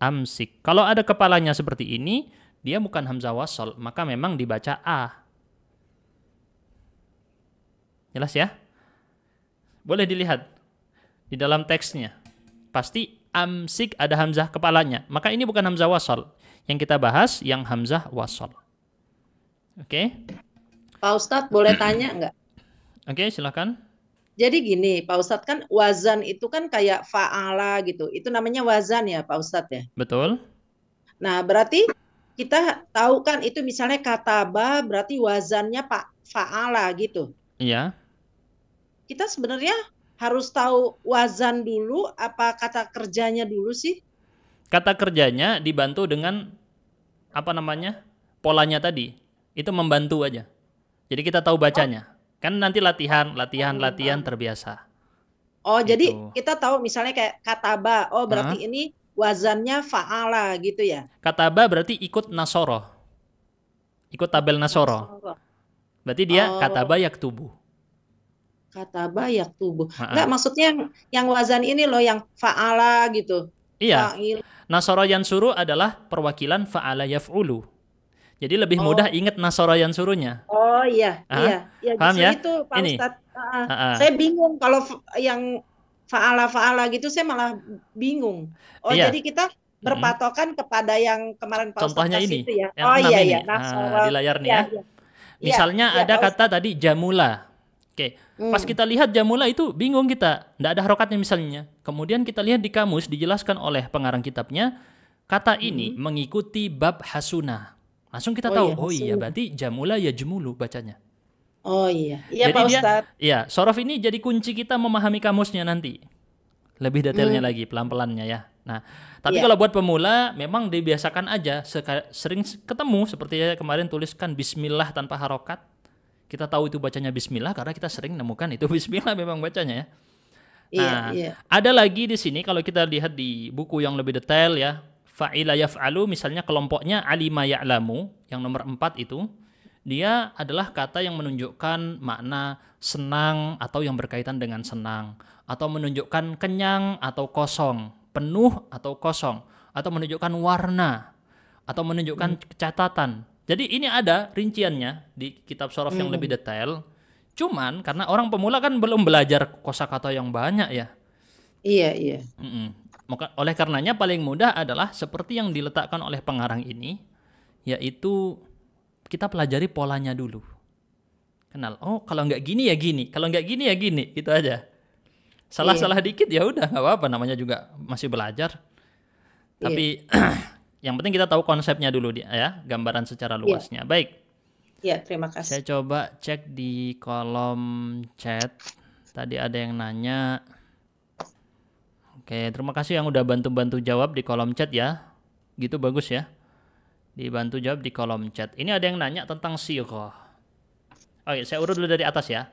Amsik. Kalau ada kepalanya seperti ini, dia bukan hamzah wasal, maka memang dibaca a. Jelas ya? Boleh dilihat di dalam teksnya. Pasti amsik ada hamzah kepalanya. Maka ini bukan hamzah wasol Yang kita bahas yang hamzah wasol Oke. Okay? Pak Ustadz boleh tanya nggak? Oke, okay, silahkan. Jadi gini, Pak Ustadz kan wazan itu kan kayak fa'ala gitu. Itu namanya wazan ya Pak Ustadz ya? Betul. Nah, berarti kita tahu kan itu misalnya kataba berarti wazannya Pak fa'ala gitu. Iya. Kita sebenarnya harus tahu wazan dulu apa kata kerjanya dulu sih? Kata kerjanya dibantu dengan apa namanya? polanya tadi. Itu membantu aja. Jadi kita tahu bacanya. Oh. Kan nanti latihan, latihan, oh, latihan terbiasa. Oh, gitu. jadi kita tahu misalnya kayak kata ba, Oh, berarti ini wazannya faala gitu ya. Kata ba berarti ikut nasoro. Ikut tabel nasoro. Berarti dia oh. kataba tubuh kata bayak tubuh. Ha -ha. Enggak maksudnya yang, yang wazan ini loh yang faala gitu. Iya. Fa'il. yang suruh adalah perwakilan faala yaf'ulu. Jadi lebih oh. mudah ingat nasoro suruhnya. Oh iya, Aha. iya. Ya, Paham ya? Itu, Pak ini. Ustadz, uh, uh, saya bingung kalau yang faala faala gitu saya malah bingung. Oh iya. jadi kita berpatokan hmm. kepada yang kemarin Pak Contohnya Ustaz ini, itu ya. Yang oh iya ini. iya, nasoro. Ah, di layar nih iya, ya. ya. ya. Misalnya ya, ada ya, kata tadi jamula Oke, hmm. pas kita lihat jamula itu bingung kita, tidak ada harokatnya misalnya. Kemudian kita lihat di kamus dijelaskan oleh pengarang kitabnya, kata ini hmm. mengikuti bab hasuna. Langsung kita oh tahu, iya, oh iya berarti jamula ya jemulu bacanya. Oh iya, iya jadi Pak dia, Ustaz. Iya, sorof ini jadi kunci kita memahami kamusnya nanti. Lebih detailnya hmm. lagi, pelan-pelannya ya. Nah, tapi yeah. kalau buat pemula memang dibiasakan aja sering ketemu seperti ya kemarin tuliskan bismillah tanpa harokat kita tahu itu bacanya bismillah karena kita sering nemukan itu (laughs) bismillah memang bacanya ya. Iya, nah, iya, iya. ada lagi di sini kalau kita lihat di buku yang lebih detail ya, fa'ila yaf'alu misalnya kelompoknya alima ya'lamu yang nomor 4 itu, dia adalah kata yang menunjukkan makna senang atau yang berkaitan dengan senang atau menunjukkan kenyang atau kosong, penuh atau kosong atau menunjukkan warna atau menunjukkan hmm. catatan jadi ini ada rinciannya di kitab sorof hmm. yang lebih hmm. detail. Cuman karena orang pemula kan belum belajar kosakata yang banyak ya. Iya iya. Mm -mm. Maka oleh karenanya paling mudah adalah seperti yang diletakkan oleh pengarang ini, yaitu kita pelajari polanya dulu. Kenal. Oh kalau nggak gini ya gini, kalau nggak gini ya gini, gitu aja. Salah-salah iya. dikit ya udah nggak apa-apa, namanya juga masih belajar. Iya. Tapi iya. (clears throat) yang penting kita tahu konsepnya dulu ya, gambaran secara iya. luasnya. Ya. Baik. Ya, terima kasih. Saya coba cek di kolom chat. Tadi ada yang nanya. Oke, terima kasih yang udah bantu-bantu jawab di kolom chat ya. Gitu bagus ya. Dibantu jawab di kolom chat. Ini ada yang nanya tentang siro Oke, saya urut dulu dari atas ya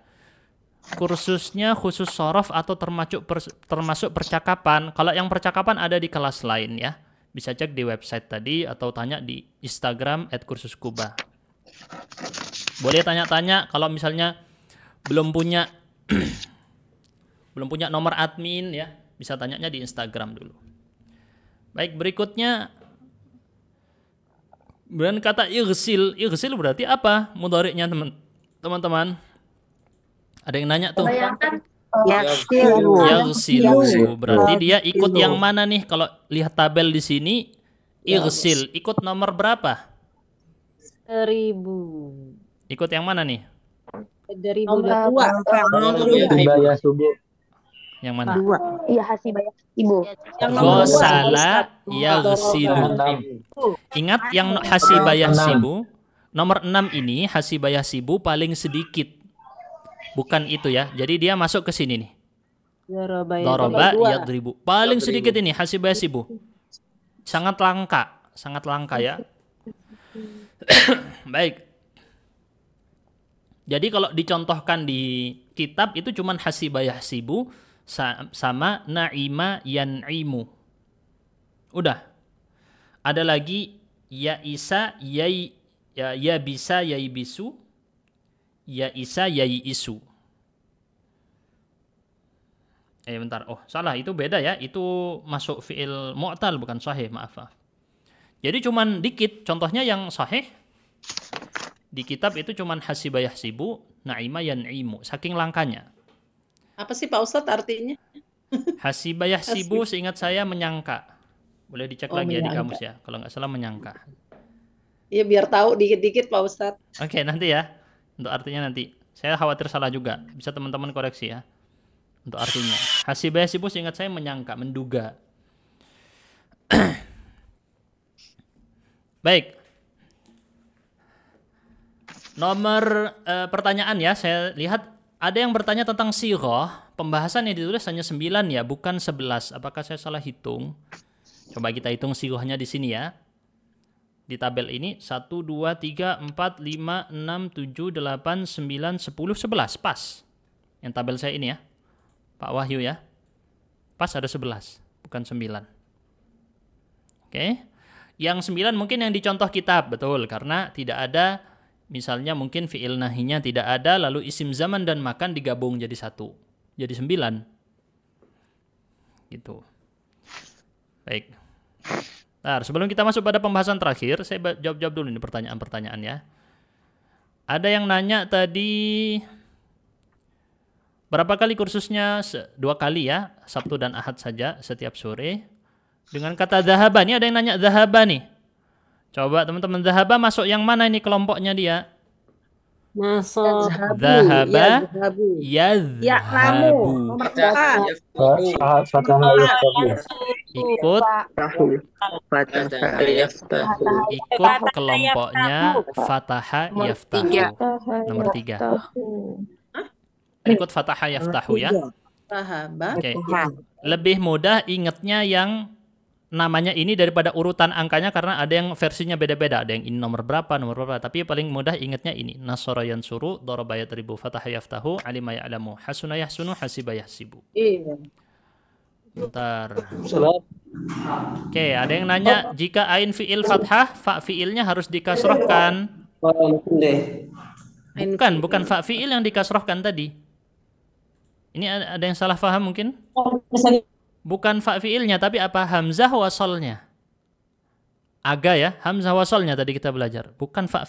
kursusnya khusus sorof atau termasuk termasuk percakapan. Kalau yang percakapan ada di kelas lain ya bisa cek di website tadi atau tanya di Instagram @kursuskuba. Boleh tanya-tanya kalau misalnya belum punya (clears throat) belum punya nomor admin ya, bisa tanyanya di Instagram dulu. Baik, berikutnya dan kata irsil, irsil berarti apa? Mudoriknya teman-teman. Ada yang nanya tuh. Bayangkan Yaksilu. Ya, Yaksilu. Berarti dia ikut yang mana nih? Kalau lihat tabel di sini, ya, Irsil ikut nomor berapa? Seribu. Ikut yang mana nih? Seribu dua. Yang mana? Dua. Iya Hasibaya ibu. Gosala Yaghsilu. Ingat yang Hasibaya Sibu. Nomor enam ini Hasibaya Sibu paling sedikit Bukan itu ya. Jadi dia masuk ke sini nih. Doroba, ya ribu. Paling sedikit ini hasil bu. Sangat langka, sangat langka ya. (coughs) Baik. Jadi kalau dicontohkan di kitab itu cuma cuman sibu, sama naima yan'imu. Udah. Ada lagi ya isa yai ya, ya bisa yai bisu ya isa ya isu. Eh bentar, oh salah itu beda ya, itu masuk fiil mu'tal bukan sahih, maaf. Jadi cuman dikit, contohnya yang sahih di kitab itu cuman hasibayah sibu, na'ima yan imu, saking langkanya. Apa sih Pak ustad artinya? Hasibayah sibu, seingat saya menyangka. Boleh dicek oh, lagi menyangka. ya di kamus ya, kalau nggak salah menyangka. Iya biar tahu dikit-dikit Pak ustad. Oke okay, nanti ya untuk artinya nanti. Saya khawatir salah juga. Bisa teman-teman koreksi ya. Untuk artinya. Hasibah hasibus ingat saya menyangka, menduga. (clears throat) Baik. Nomor e, pertanyaan ya, saya lihat ada yang bertanya tentang siroh. Pembahasan yang ditulis hanya 9 ya, bukan 11. Apakah saya salah hitung? Coba kita hitung sirohnya di sini ya di tabel ini 1 2 3 4 5 6 7 8 9 10 11 pas. Yang tabel saya ini ya. Pak Wahyu ya. Pas ada 11, bukan 9. Oke. Yang 9 mungkin yang dicontoh kitab, betul karena tidak ada misalnya mungkin fiil nahinya tidak ada lalu isim zaman dan makan digabung jadi satu. Jadi 9. Gitu. Baik. Nah, sebelum kita masuk pada pembahasan terakhir, saya jawab-jawab dulu ini pertanyaan-pertanyaan ya. Ada yang nanya tadi berapa kali kursusnya? Dua kali ya, Sabtu dan Ahad saja setiap sore. Dengan kata zahaba, ini ada yang nanya zahaba nih. Coba teman-teman zahaba masuk yang mana ini kelompoknya dia? Nasab. Zahaba. Yazhabu. Eh? Ya'lamu. Ya, Nomor Ikut. Ikut kelompoknya Fataha Yaftahu. Nomor tiga. Ikut Fataha Yaftahu ya. Oke. Lebih mudah ingatnya yang namanya ini daripada urutan angkanya karena ada yang versinya beda-beda ada yang ini nomor berapa nomor berapa tapi paling mudah ingatnya ini nasara suruh darabaya ribu fatah yaftahu alima ya'lamu hasuna yahsunu hasiba yahsibu iya bentar oke okay, ada yang nanya jika ain fiil fathah fa fiilnya harus dikasrohkan bukan bukan fa fiil yang dikasrohkan tadi ini ada yang salah paham mungkin oh, bukan fa tapi apa hamzah wasolnya aga ya hamzah wasolnya tadi kita belajar bukan fa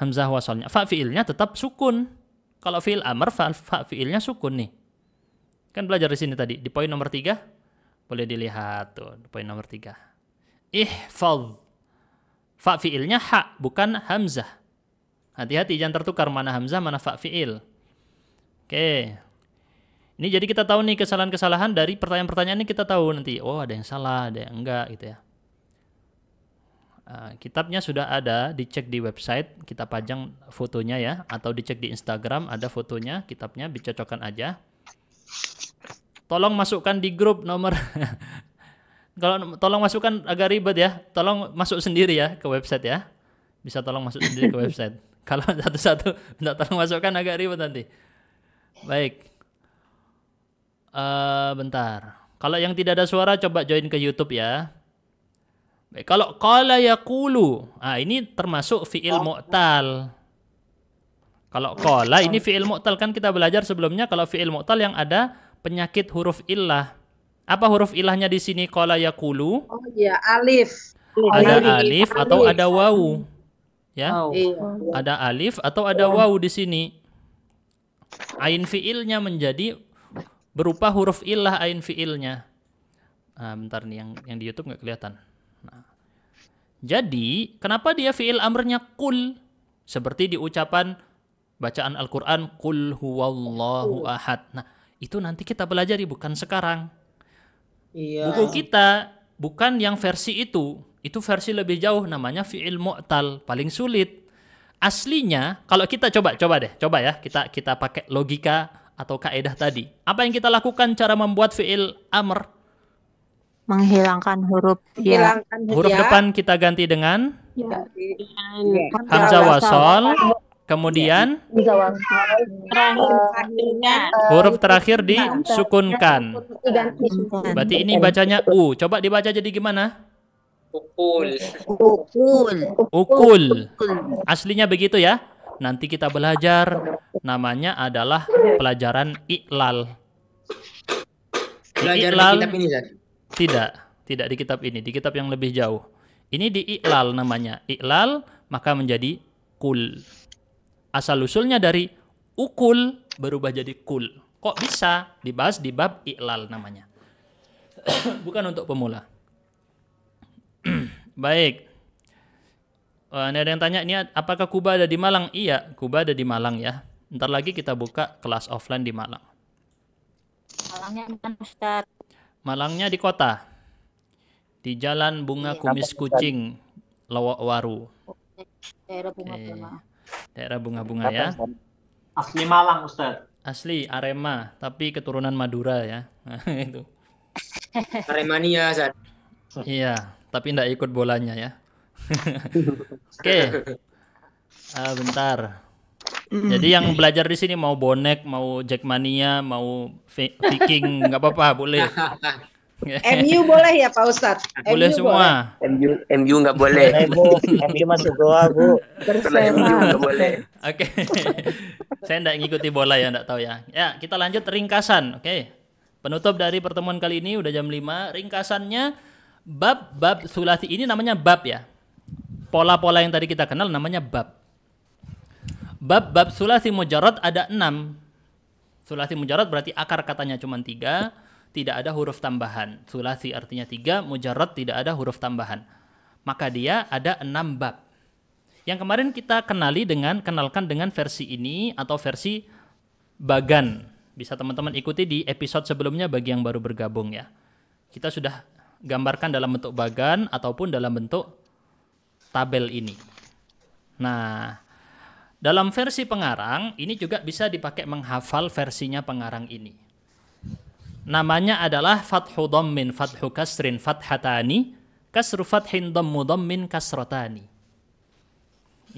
hamzah wasolnya fa tetap sukun kalau fiil amr fa, fa sukun nih kan belajar di sini tadi di poin nomor tiga boleh dilihat tuh di poin nomor tiga ihfal fa fiilnya ha bukan hamzah hati-hati jangan tertukar mana hamzah mana fa oke okay. Ini jadi kita tahu nih kesalahan-kesalahan dari pertanyaan-pertanyaan ini kita tahu nanti. Oh ada yang salah, ada yang enggak gitu ya. Eh, kitabnya sudah ada, dicek di website, kita pajang fotonya ya, atau dicek di Instagram ada fotonya, kitabnya dicocokkan aja. Tolong masukkan di grup nomor. (laughs) Kalau tolong masukkan agak ribet ya, tolong masuk sendiri ya ke website ya. Bisa tolong masuk sendiri ke website. (laughs) Kalau satu-satu tidak (laughs) tolong masukkan agak ribet nanti. Baik. Uh, bentar. Kalau yang tidak ada suara coba join ke YouTube ya. Baik, kalau qala yaqulu. Ah ini termasuk fiil oh. mu'tal. Kalau qala ini fiil mu'tal kan kita belajar sebelumnya kalau fiil mu'tal yang ada penyakit huruf illah. Apa huruf ilahnya di sini qala yaqulu? Oh iya, alif. Ada alif, alif atau ada wawu? Ya. Oh. Ada alif atau ada wawu di sini. Ain fiilnya menjadi berupa huruf ilah ain fiilnya. Nah, bentar nih yang yang di YouTube nggak kelihatan. Nah. Jadi, kenapa dia fiil amrnya kul seperti di ucapan bacaan Al-Qur'an kul huwallahu ahad. Nah, itu nanti kita pelajari bukan sekarang. Iya. Buku kita bukan yang versi itu. Itu versi lebih jauh namanya fiil mu'tal, paling sulit. Aslinya kalau kita coba coba deh, coba ya, kita kita pakai logika atau kaedah tadi. Apa yang kita lakukan cara membuat fiil amr? Menghilangkan huruf ya. huruf ya. depan kita ganti dengan ya. hamzah wasol. Kemudian huruf terakhir disukunkan. Berarti ini bacanya u. Coba dibaca jadi gimana? Ukul. Ukul. Ukul. Aslinya begitu ya? nanti kita belajar namanya adalah pelajaran iklal. Belajar iklal, di kitab ini, Zad. Tidak, tidak di kitab ini, di kitab yang lebih jauh. Ini di iklal namanya. Iklal maka menjadi kul. Asal usulnya dari ukul berubah jadi kul. Kok bisa dibahas di bab iklal namanya? (coughs) Bukan untuk pemula. (coughs) Baik. Eh, ini ada yang tanya, ini apakah Kuba ada di Malang? Iya, Kuba ada di Malang ya. Ntar lagi kita buka kelas offline di Malang. Malangnya bukan Ustaz. Malangnya di kota. Di Jalan Bunga Ini, iya. Kumis Kucing, Lawak Waru. Daerah bunga-bunga. Okay. Daerah bunga-bunga ya. Asli Malang Ustaz. Asli Arema, tapi keturunan Madura ya. (laughs) itu. Aremania, Ustaz. Iya, tapi ndak ikut bolanya ya. (laughs) Oke. Uh, bentar. Jadi yang belajar di sini mau bonek, mau Jackmania, mau Viking, nggak apa-apa, boleh. (laughs) MU boleh ya Pak Ustad. Boleh MU semua. Boleh. MU MU nggak boleh. MU eh, masuk gua bu. MU boleh. Oke. (laughs) Saya nggak ngikuti bola ya, nggak tahu ya. Ya kita lanjut ringkasan, oke? Okay. Penutup dari pertemuan kali ini udah jam 5. Ringkasannya bab-bab sulasi ini namanya bab ya. Pola-pola yang tadi kita kenal namanya bab. Bab-bab sulasi mujarad ada enam. Sulasi mujarad berarti akar katanya cuma tiga, tidak ada huruf tambahan. Sulasi artinya tiga, mujarad tidak ada huruf tambahan. Maka dia ada enam bab. Yang kemarin kita kenali dengan kenalkan dengan versi ini atau versi bagan. Bisa teman-teman ikuti di episode sebelumnya bagi yang baru bergabung ya. Kita sudah gambarkan dalam bentuk bagan ataupun dalam bentuk tabel ini. Nah, dalam versi pengarang ini juga bisa dipakai menghafal versinya pengarang ini. Namanya adalah Fathu Dhammin, Fathu Kasrin, Fathatani, Kasru Fathin Dhammu Dhammin, Kasratani.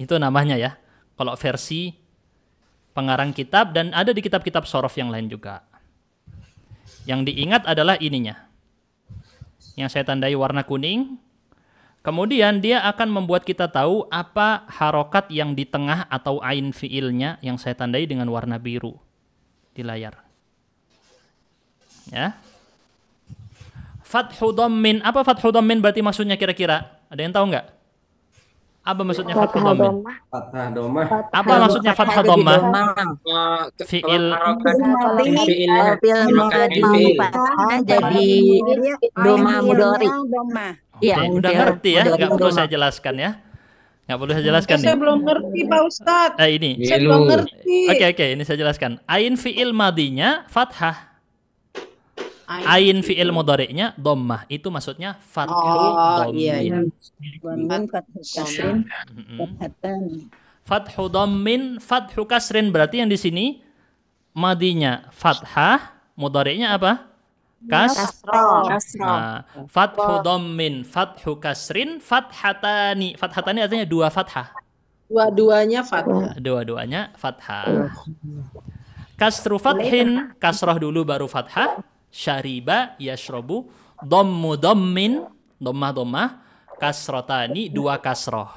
Itu namanya ya. Kalau versi pengarang kitab dan ada di kitab-kitab sorof yang lain juga. Yang diingat adalah ininya. Yang saya tandai warna kuning, Kemudian dia akan membuat kita tahu apa harokat yang di tengah atau ain fiilnya yang saya tandai dengan warna biru di layar. Ya. Fathu dhammin. Apa fathu dhammin berarti maksudnya kira-kira? Ada yang tahu nggak? Apa maksudnya fathu dhammin? Fathah dhammah. Apa maksudnya fathah dhammah? Fiil fiil jadi doma mudori. Doma Iya, okay. udah ya, ngerti ya, nggak perlu saya jelaskan ya. Nggak perlu saya jelaskan nih? Saya belum ngerti Pak Ustadz. Eh, ini. Saya belum ngerti. Oke, okay, oke, okay, ini saya jelaskan. Ain fi'il madinya fathah. Ain fi'il mudhari'nya dhammah. Itu maksudnya fathu oh, iya, dhammin. Iya, iya. Fathu dhammin, fathu kasrin berarti yang di sini madinya fathah, mudhari'nya apa? Kas kasro. Nah, fathu dommin, fathu kasrin, fathatani. Fathatani artinya dua fathah. Dua-duanya fathah. Dua-duanya fathah. Kasru fathin, kasroh dulu baru fathah. Syariba, yashrobu. Dommu dommin, domah domah. Kasrotani, dua kasroh.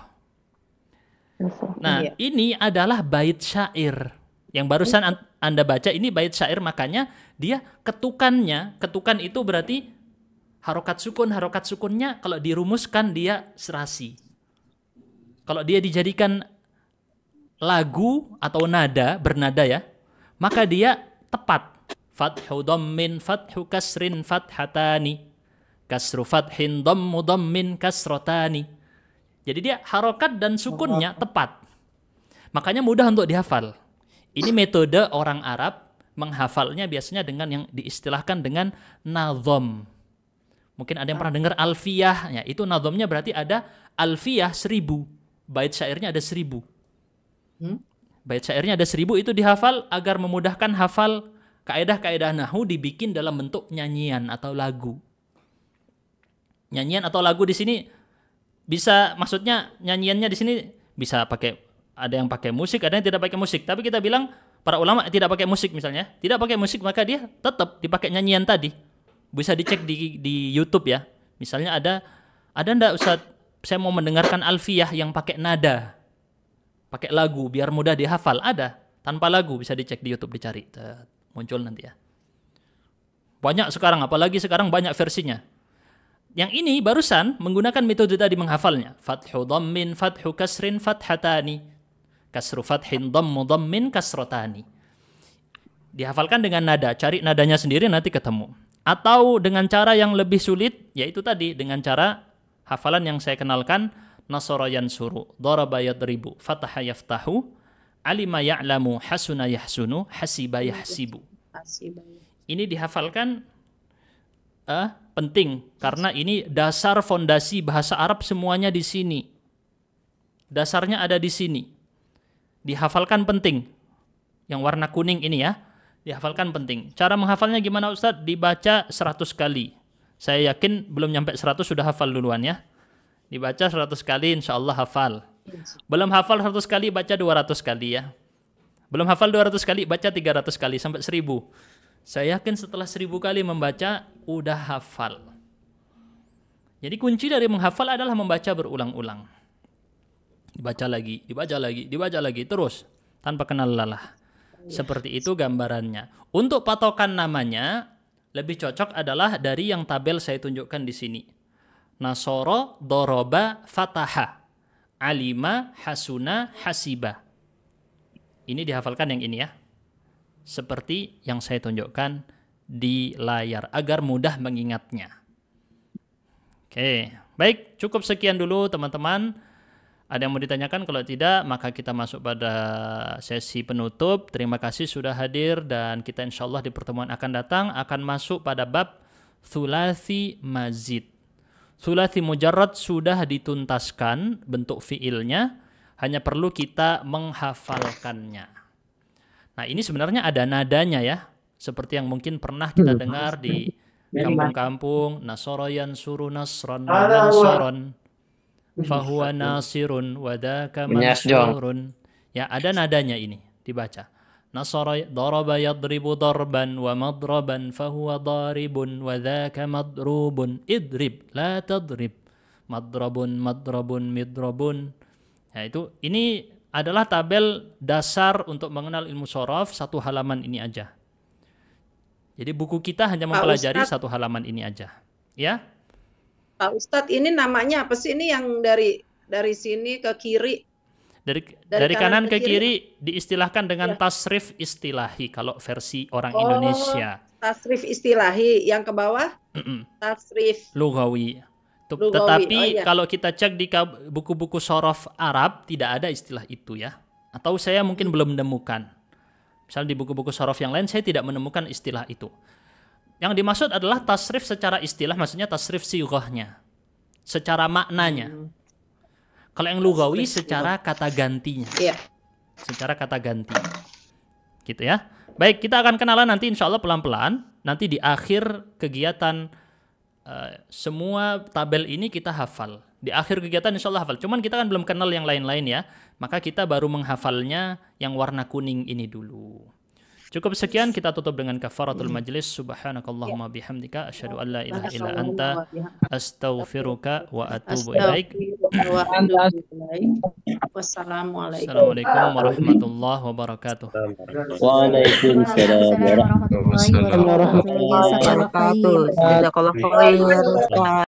Nah, iya. ini adalah bait syair. Yang barusan Anda baca ini bait syair, makanya dia ketukannya, ketukan itu berarti harokat sukun, harokat sukunnya kalau dirumuskan dia serasi. Kalau dia dijadikan lagu atau nada, bernada ya, maka dia tepat. Fathu dhammin, fathu kasrin, fathatani. Kasru fathin dhammu dhammin, kasrotani. Jadi dia harokat dan sukunnya tepat. Makanya mudah untuk dihafal. Ini metode orang Arab menghafalnya biasanya dengan yang diistilahkan dengan nazom. Mungkin ada yang pernah dengar alfiyah, ya, itu nazomnya berarti ada alfiyah seribu, bait syairnya ada seribu. Hmm? Bait syairnya ada seribu itu dihafal agar memudahkan hafal kaedah-kaedah nahu dibikin dalam bentuk nyanyian atau lagu. Nyanyian atau lagu di sini bisa maksudnya nyanyiannya di sini bisa pakai ada yang pakai musik, ada yang tidak pakai musik. Tapi kita bilang Para ulama tidak pakai musik misalnya, tidak pakai musik maka dia tetap dipakai nyanyian tadi. Bisa dicek di di YouTube ya. Misalnya ada ada ndak Ustaz, saya mau mendengarkan alfiah yang pakai nada. Pakai lagu biar mudah dihafal. Ada tanpa lagu bisa dicek di YouTube dicari. Muncul nanti ya. Banyak sekarang apalagi sekarang banyak versinya. Yang ini barusan menggunakan metode tadi menghafalnya. Fathu dhammin, fathu kasrin, fathatani kasru fathin dhammu dhammin kasrotani dihafalkan dengan nada cari nadanya sendiri nanti ketemu atau dengan cara yang lebih sulit yaitu tadi dengan cara hafalan yang saya kenalkan nasara yansuru daraba yadribu fataha yaftahu alima ya'lamu hasuna yahsunu hasiba yahsibu ini dihafalkan uh, penting karena ini dasar fondasi bahasa Arab semuanya di sini dasarnya ada di sini Dihafalkan penting. Yang warna kuning ini ya. Dihafalkan penting. Cara menghafalnya gimana Ustadz? Dibaca 100 kali. Saya yakin belum nyampe 100 sudah hafal duluan ya. Dibaca 100 kali insya Allah hafal. Belum hafal 100 kali baca 200 kali ya. Belum hafal 200 kali baca 300 kali sampai 1000. Saya yakin setelah 1000 kali membaca udah hafal. Jadi kunci dari menghafal adalah membaca berulang-ulang dibaca lagi, dibaca lagi, dibaca lagi terus tanpa kenal lelah. Seperti itu gambarannya. Untuk patokan namanya lebih cocok adalah dari yang tabel saya tunjukkan di sini. Nasoro, Doroba, Fataha, Alima, Hasuna, Hasiba. Ini dihafalkan yang ini ya. Seperti yang saya tunjukkan di layar agar mudah mengingatnya. Oke, baik cukup sekian dulu teman-teman. Ada yang mau ditanyakan? Kalau tidak, maka kita masuk pada sesi penutup. Terima kasih sudah hadir dan kita insya Allah di pertemuan akan datang akan masuk pada bab thulasi mazid. Thulasi mujarrad sudah dituntaskan bentuk fiilnya, hanya perlu kita menghafalkannya. Nah ini sebenarnya ada nadanya ya, seperti yang mungkin pernah kita hmm. dengar di kampung-kampung. Nasoroyan suruh nasron, soron fahuwa nasirun wadaka mansurun. Ya, ada nadanya ini dibaca. Nasara daraba yadribu darban wa madraban fahuwa daribun wa dhaka madrubun idrib la tadrib madrabun madrabun midrabun ya itu ini adalah tabel dasar untuk mengenal ilmu sorof satu halaman ini aja jadi buku kita hanya mempelajari satu halaman ini aja ya Pak Ustadz ini namanya apa sih ini yang dari dari sini ke kiri dari dari, dari kanan, kanan ke, kiri, kiri diistilahkan dengan ya. tasrif istilahi kalau versi orang oh, Indonesia. Tasrif istilahi yang ke bawah tasrif lugawi. lugawi. Oh, tetapi oh, iya. kalau kita cek di buku-buku sorof Arab tidak ada istilah itu ya. Atau saya mungkin belum menemukan. Misalnya di buku-buku sorof yang lain saya tidak menemukan istilah itu. Yang dimaksud adalah tasrif secara istilah, maksudnya tasrif siughahnya. Secara maknanya. Hmm. Kalau yang lugawi secara kata gantinya. Iya. Secara kata ganti. Gitu ya. Baik, kita akan kenalan nanti insya Allah pelan-pelan. Nanti di akhir kegiatan uh, semua tabel ini kita hafal. Di akhir kegiatan insya Allah hafal. Cuman kita kan belum kenal yang lain-lain ya. Maka kita baru menghafalnya yang warna kuning ini dulu. Cukup sekian kita tutup dengan kafaratul hmm. majlis. Subhanakallahumma ya. bihamdika asyhadu an la ilaha illa anta astaghfiruka wa atubu ilaik. Wassalamualaikum warahmatullahi wabarakatuh. Waalaikumsalam warahmatullahi wabarakatuh. Jazakallahu khairan.